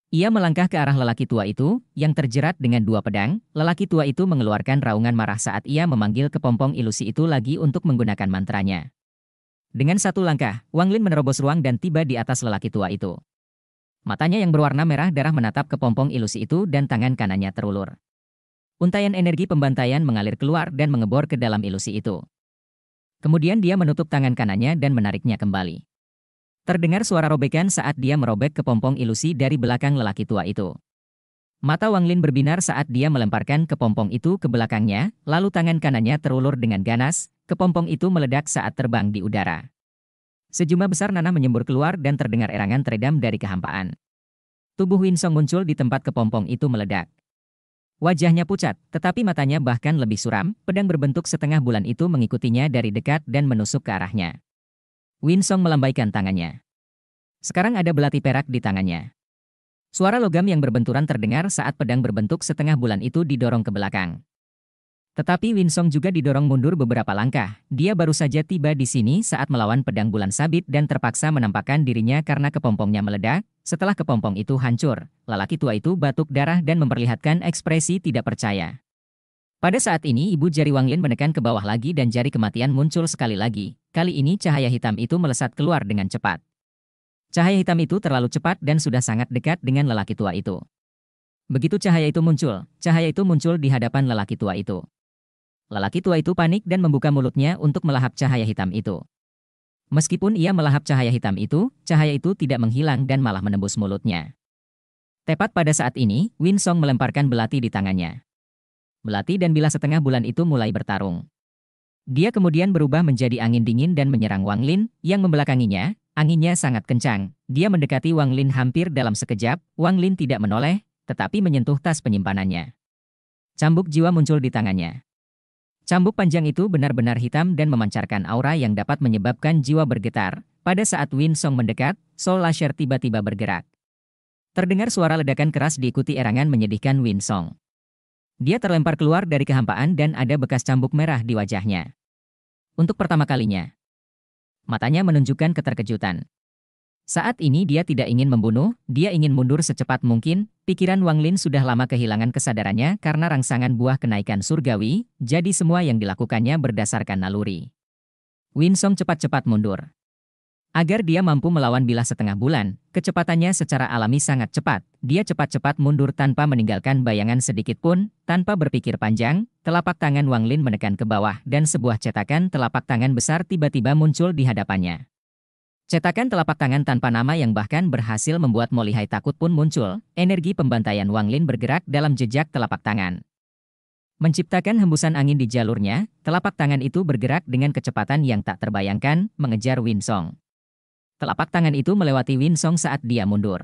Ia melangkah ke arah lelaki tua itu, yang terjerat dengan dua pedang. Lelaki tua itu mengeluarkan raungan marah saat ia memanggil kepompong ilusi itu lagi untuk menggunakan mantranya. Dengan satu langkah, Wang Lin menerobos ruang dan tiba di atas lelaki tua itu. Matanya yang berwarna merah darah menatap kepompong ilusi itu dan tangan kanannya terulur. Untaian energi pembantaian mengalir keluar dan mengebor ke dalam ilusi itu. Kemudian dia menutup tangan kanannya dan menariknya kembali. Terdengar suara robekan saat dia merobek kepompong ilusi dari belakang lelaki tua itu. Mata Wang Lin berbinar saat dia melemparkan kepompong itu ke belakangnya, lalu tangan kanannya terulur dengan ganas, kepompong itu meledak saat terbang di udara. Sejumlah besar nanah menyembur keluar dan terdengar erangan teredam dari kehampaan. Tubuh Winsong muncul di tempat kepompong itu meledak. Wajahnya pucat, tetapi matanya bahkan lebih suram, pedang berbentuk setengah bulan itu mengikutinya dari dekat dan menusuk ke arahnya. Winsong melambaikan tangannya. Sekarang ada belati perak di tangannya. Suara logam yang berbenturan terdengar saat pedang berbentuk setengah bulan itu didorong ke belakang. Tetapi Winsong juga didorong mundur beberapa langkah. Dia baru saja tiba di sini saat melawan pedang bulan sabit dan terpaksa menampakkan dirinya karena kepompongnya meledak. Setelah kepompong itu hancur, lelaki tua itu batuk darah dan memperlihatkan ekspresi tidak percaya. Pada saat ini ibu jari Wang Lin menekan ke bawah lagi dan jari kematian muncul sekali lagi. Kali ini cahaya hitam itu melesat keluar dengan cepat. Cahaya hitam itu terlalu cepat dan sudah sangat dekat dengan lelaki tua itu. Begitu cahaya itu muncul, cahaya itu muncul di hadapan lelaki tua itu. Lelaki tua itu panik dan membuka mulutnya untuk melahap cahaya hitam itu. Meskipun ia melahap cahaya hitam itu, cahaya itu tidak menghilang dan malah menembus mulutnya. Tepat pada saat ini, Winsong melemparkan belati di tangannya melati dan bila setengah bulan itu mulai bertarung. Dia kemudian berubah menjadi angin dingin dan menyerang Wang Lin, yang membelakanginya, anginnya sangat kencang. Dia mendekati Wang Lin hampir dalam sekejap, Wang Lin tidak menoleh, tetapi menyentuh tas penyimpanannya. Cambuk jiwa muncul di tangannya. Cambuk panjang itu benar-benar hitam dan memancarkan aura yang dapat menyebabkan jiwa bergetar. Pada saat Win Song mendekat, Soul Lasher tiba-tiba bergerak. Terdengar suara ledakan keras diikuti erangan menyedihkan Win Song. Dia terlempar keluar dari kehampaan dan ada bekas cambuk merah di wajahnya. Untuk pertama kalinya, matanya menunjukkan keterkejutan. Saat ini dia tidak ingin membunuh, dia ingin mundur secepat mungkin. Pikiran Wang Lin sudah lama kehilangan kesadarannya karena rangsangan buah kenaikan surgawi, jadi semua yang dilakukannya berdasarkan naluri. Winsong cepat-cepat mundur. Agar dia mampu melawan bila setengah bulan, kecepatannya secara alami sangat cepat. Dia cepat-cepat mundur tanpa meninggalkan bayangan sedikit pun, tanpa berpikir panjang, telapak tangan Wang Lin menekan ke bawah dan sebuah cetakan telapak tangan besar tiba-tiba muncul di hadapannya. Cetakan telapak tangan tanpa nama yang bahkan berhasil membuat Molihai takut pun muncul, energi pembantaian Wang Lin bergerak dalam jejak telapak tangan. Menciptakan hembusan angin di jalurnya, telapak tangan itu bergerak dengan kecepatan yang tak terbayangkan, mengejar Winsong. Telapak tangan itu melewati Winsong saat dia mundur.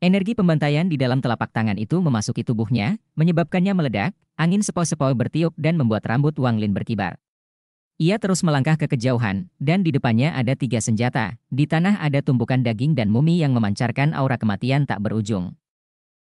Energi pembantaian di dalam telapak tangan itu memasuki tubuhnya, menyebabkannya meledak, angin sepoi-sepoi bertiup dan membuat rambut Wang Lin berkibar. Ia terus melangkah ke kejauhan, dan di depannya ada tiga senjata, di tanah ada tumpukan daging dan mumi yang memancarkan aura kematian tak berujung.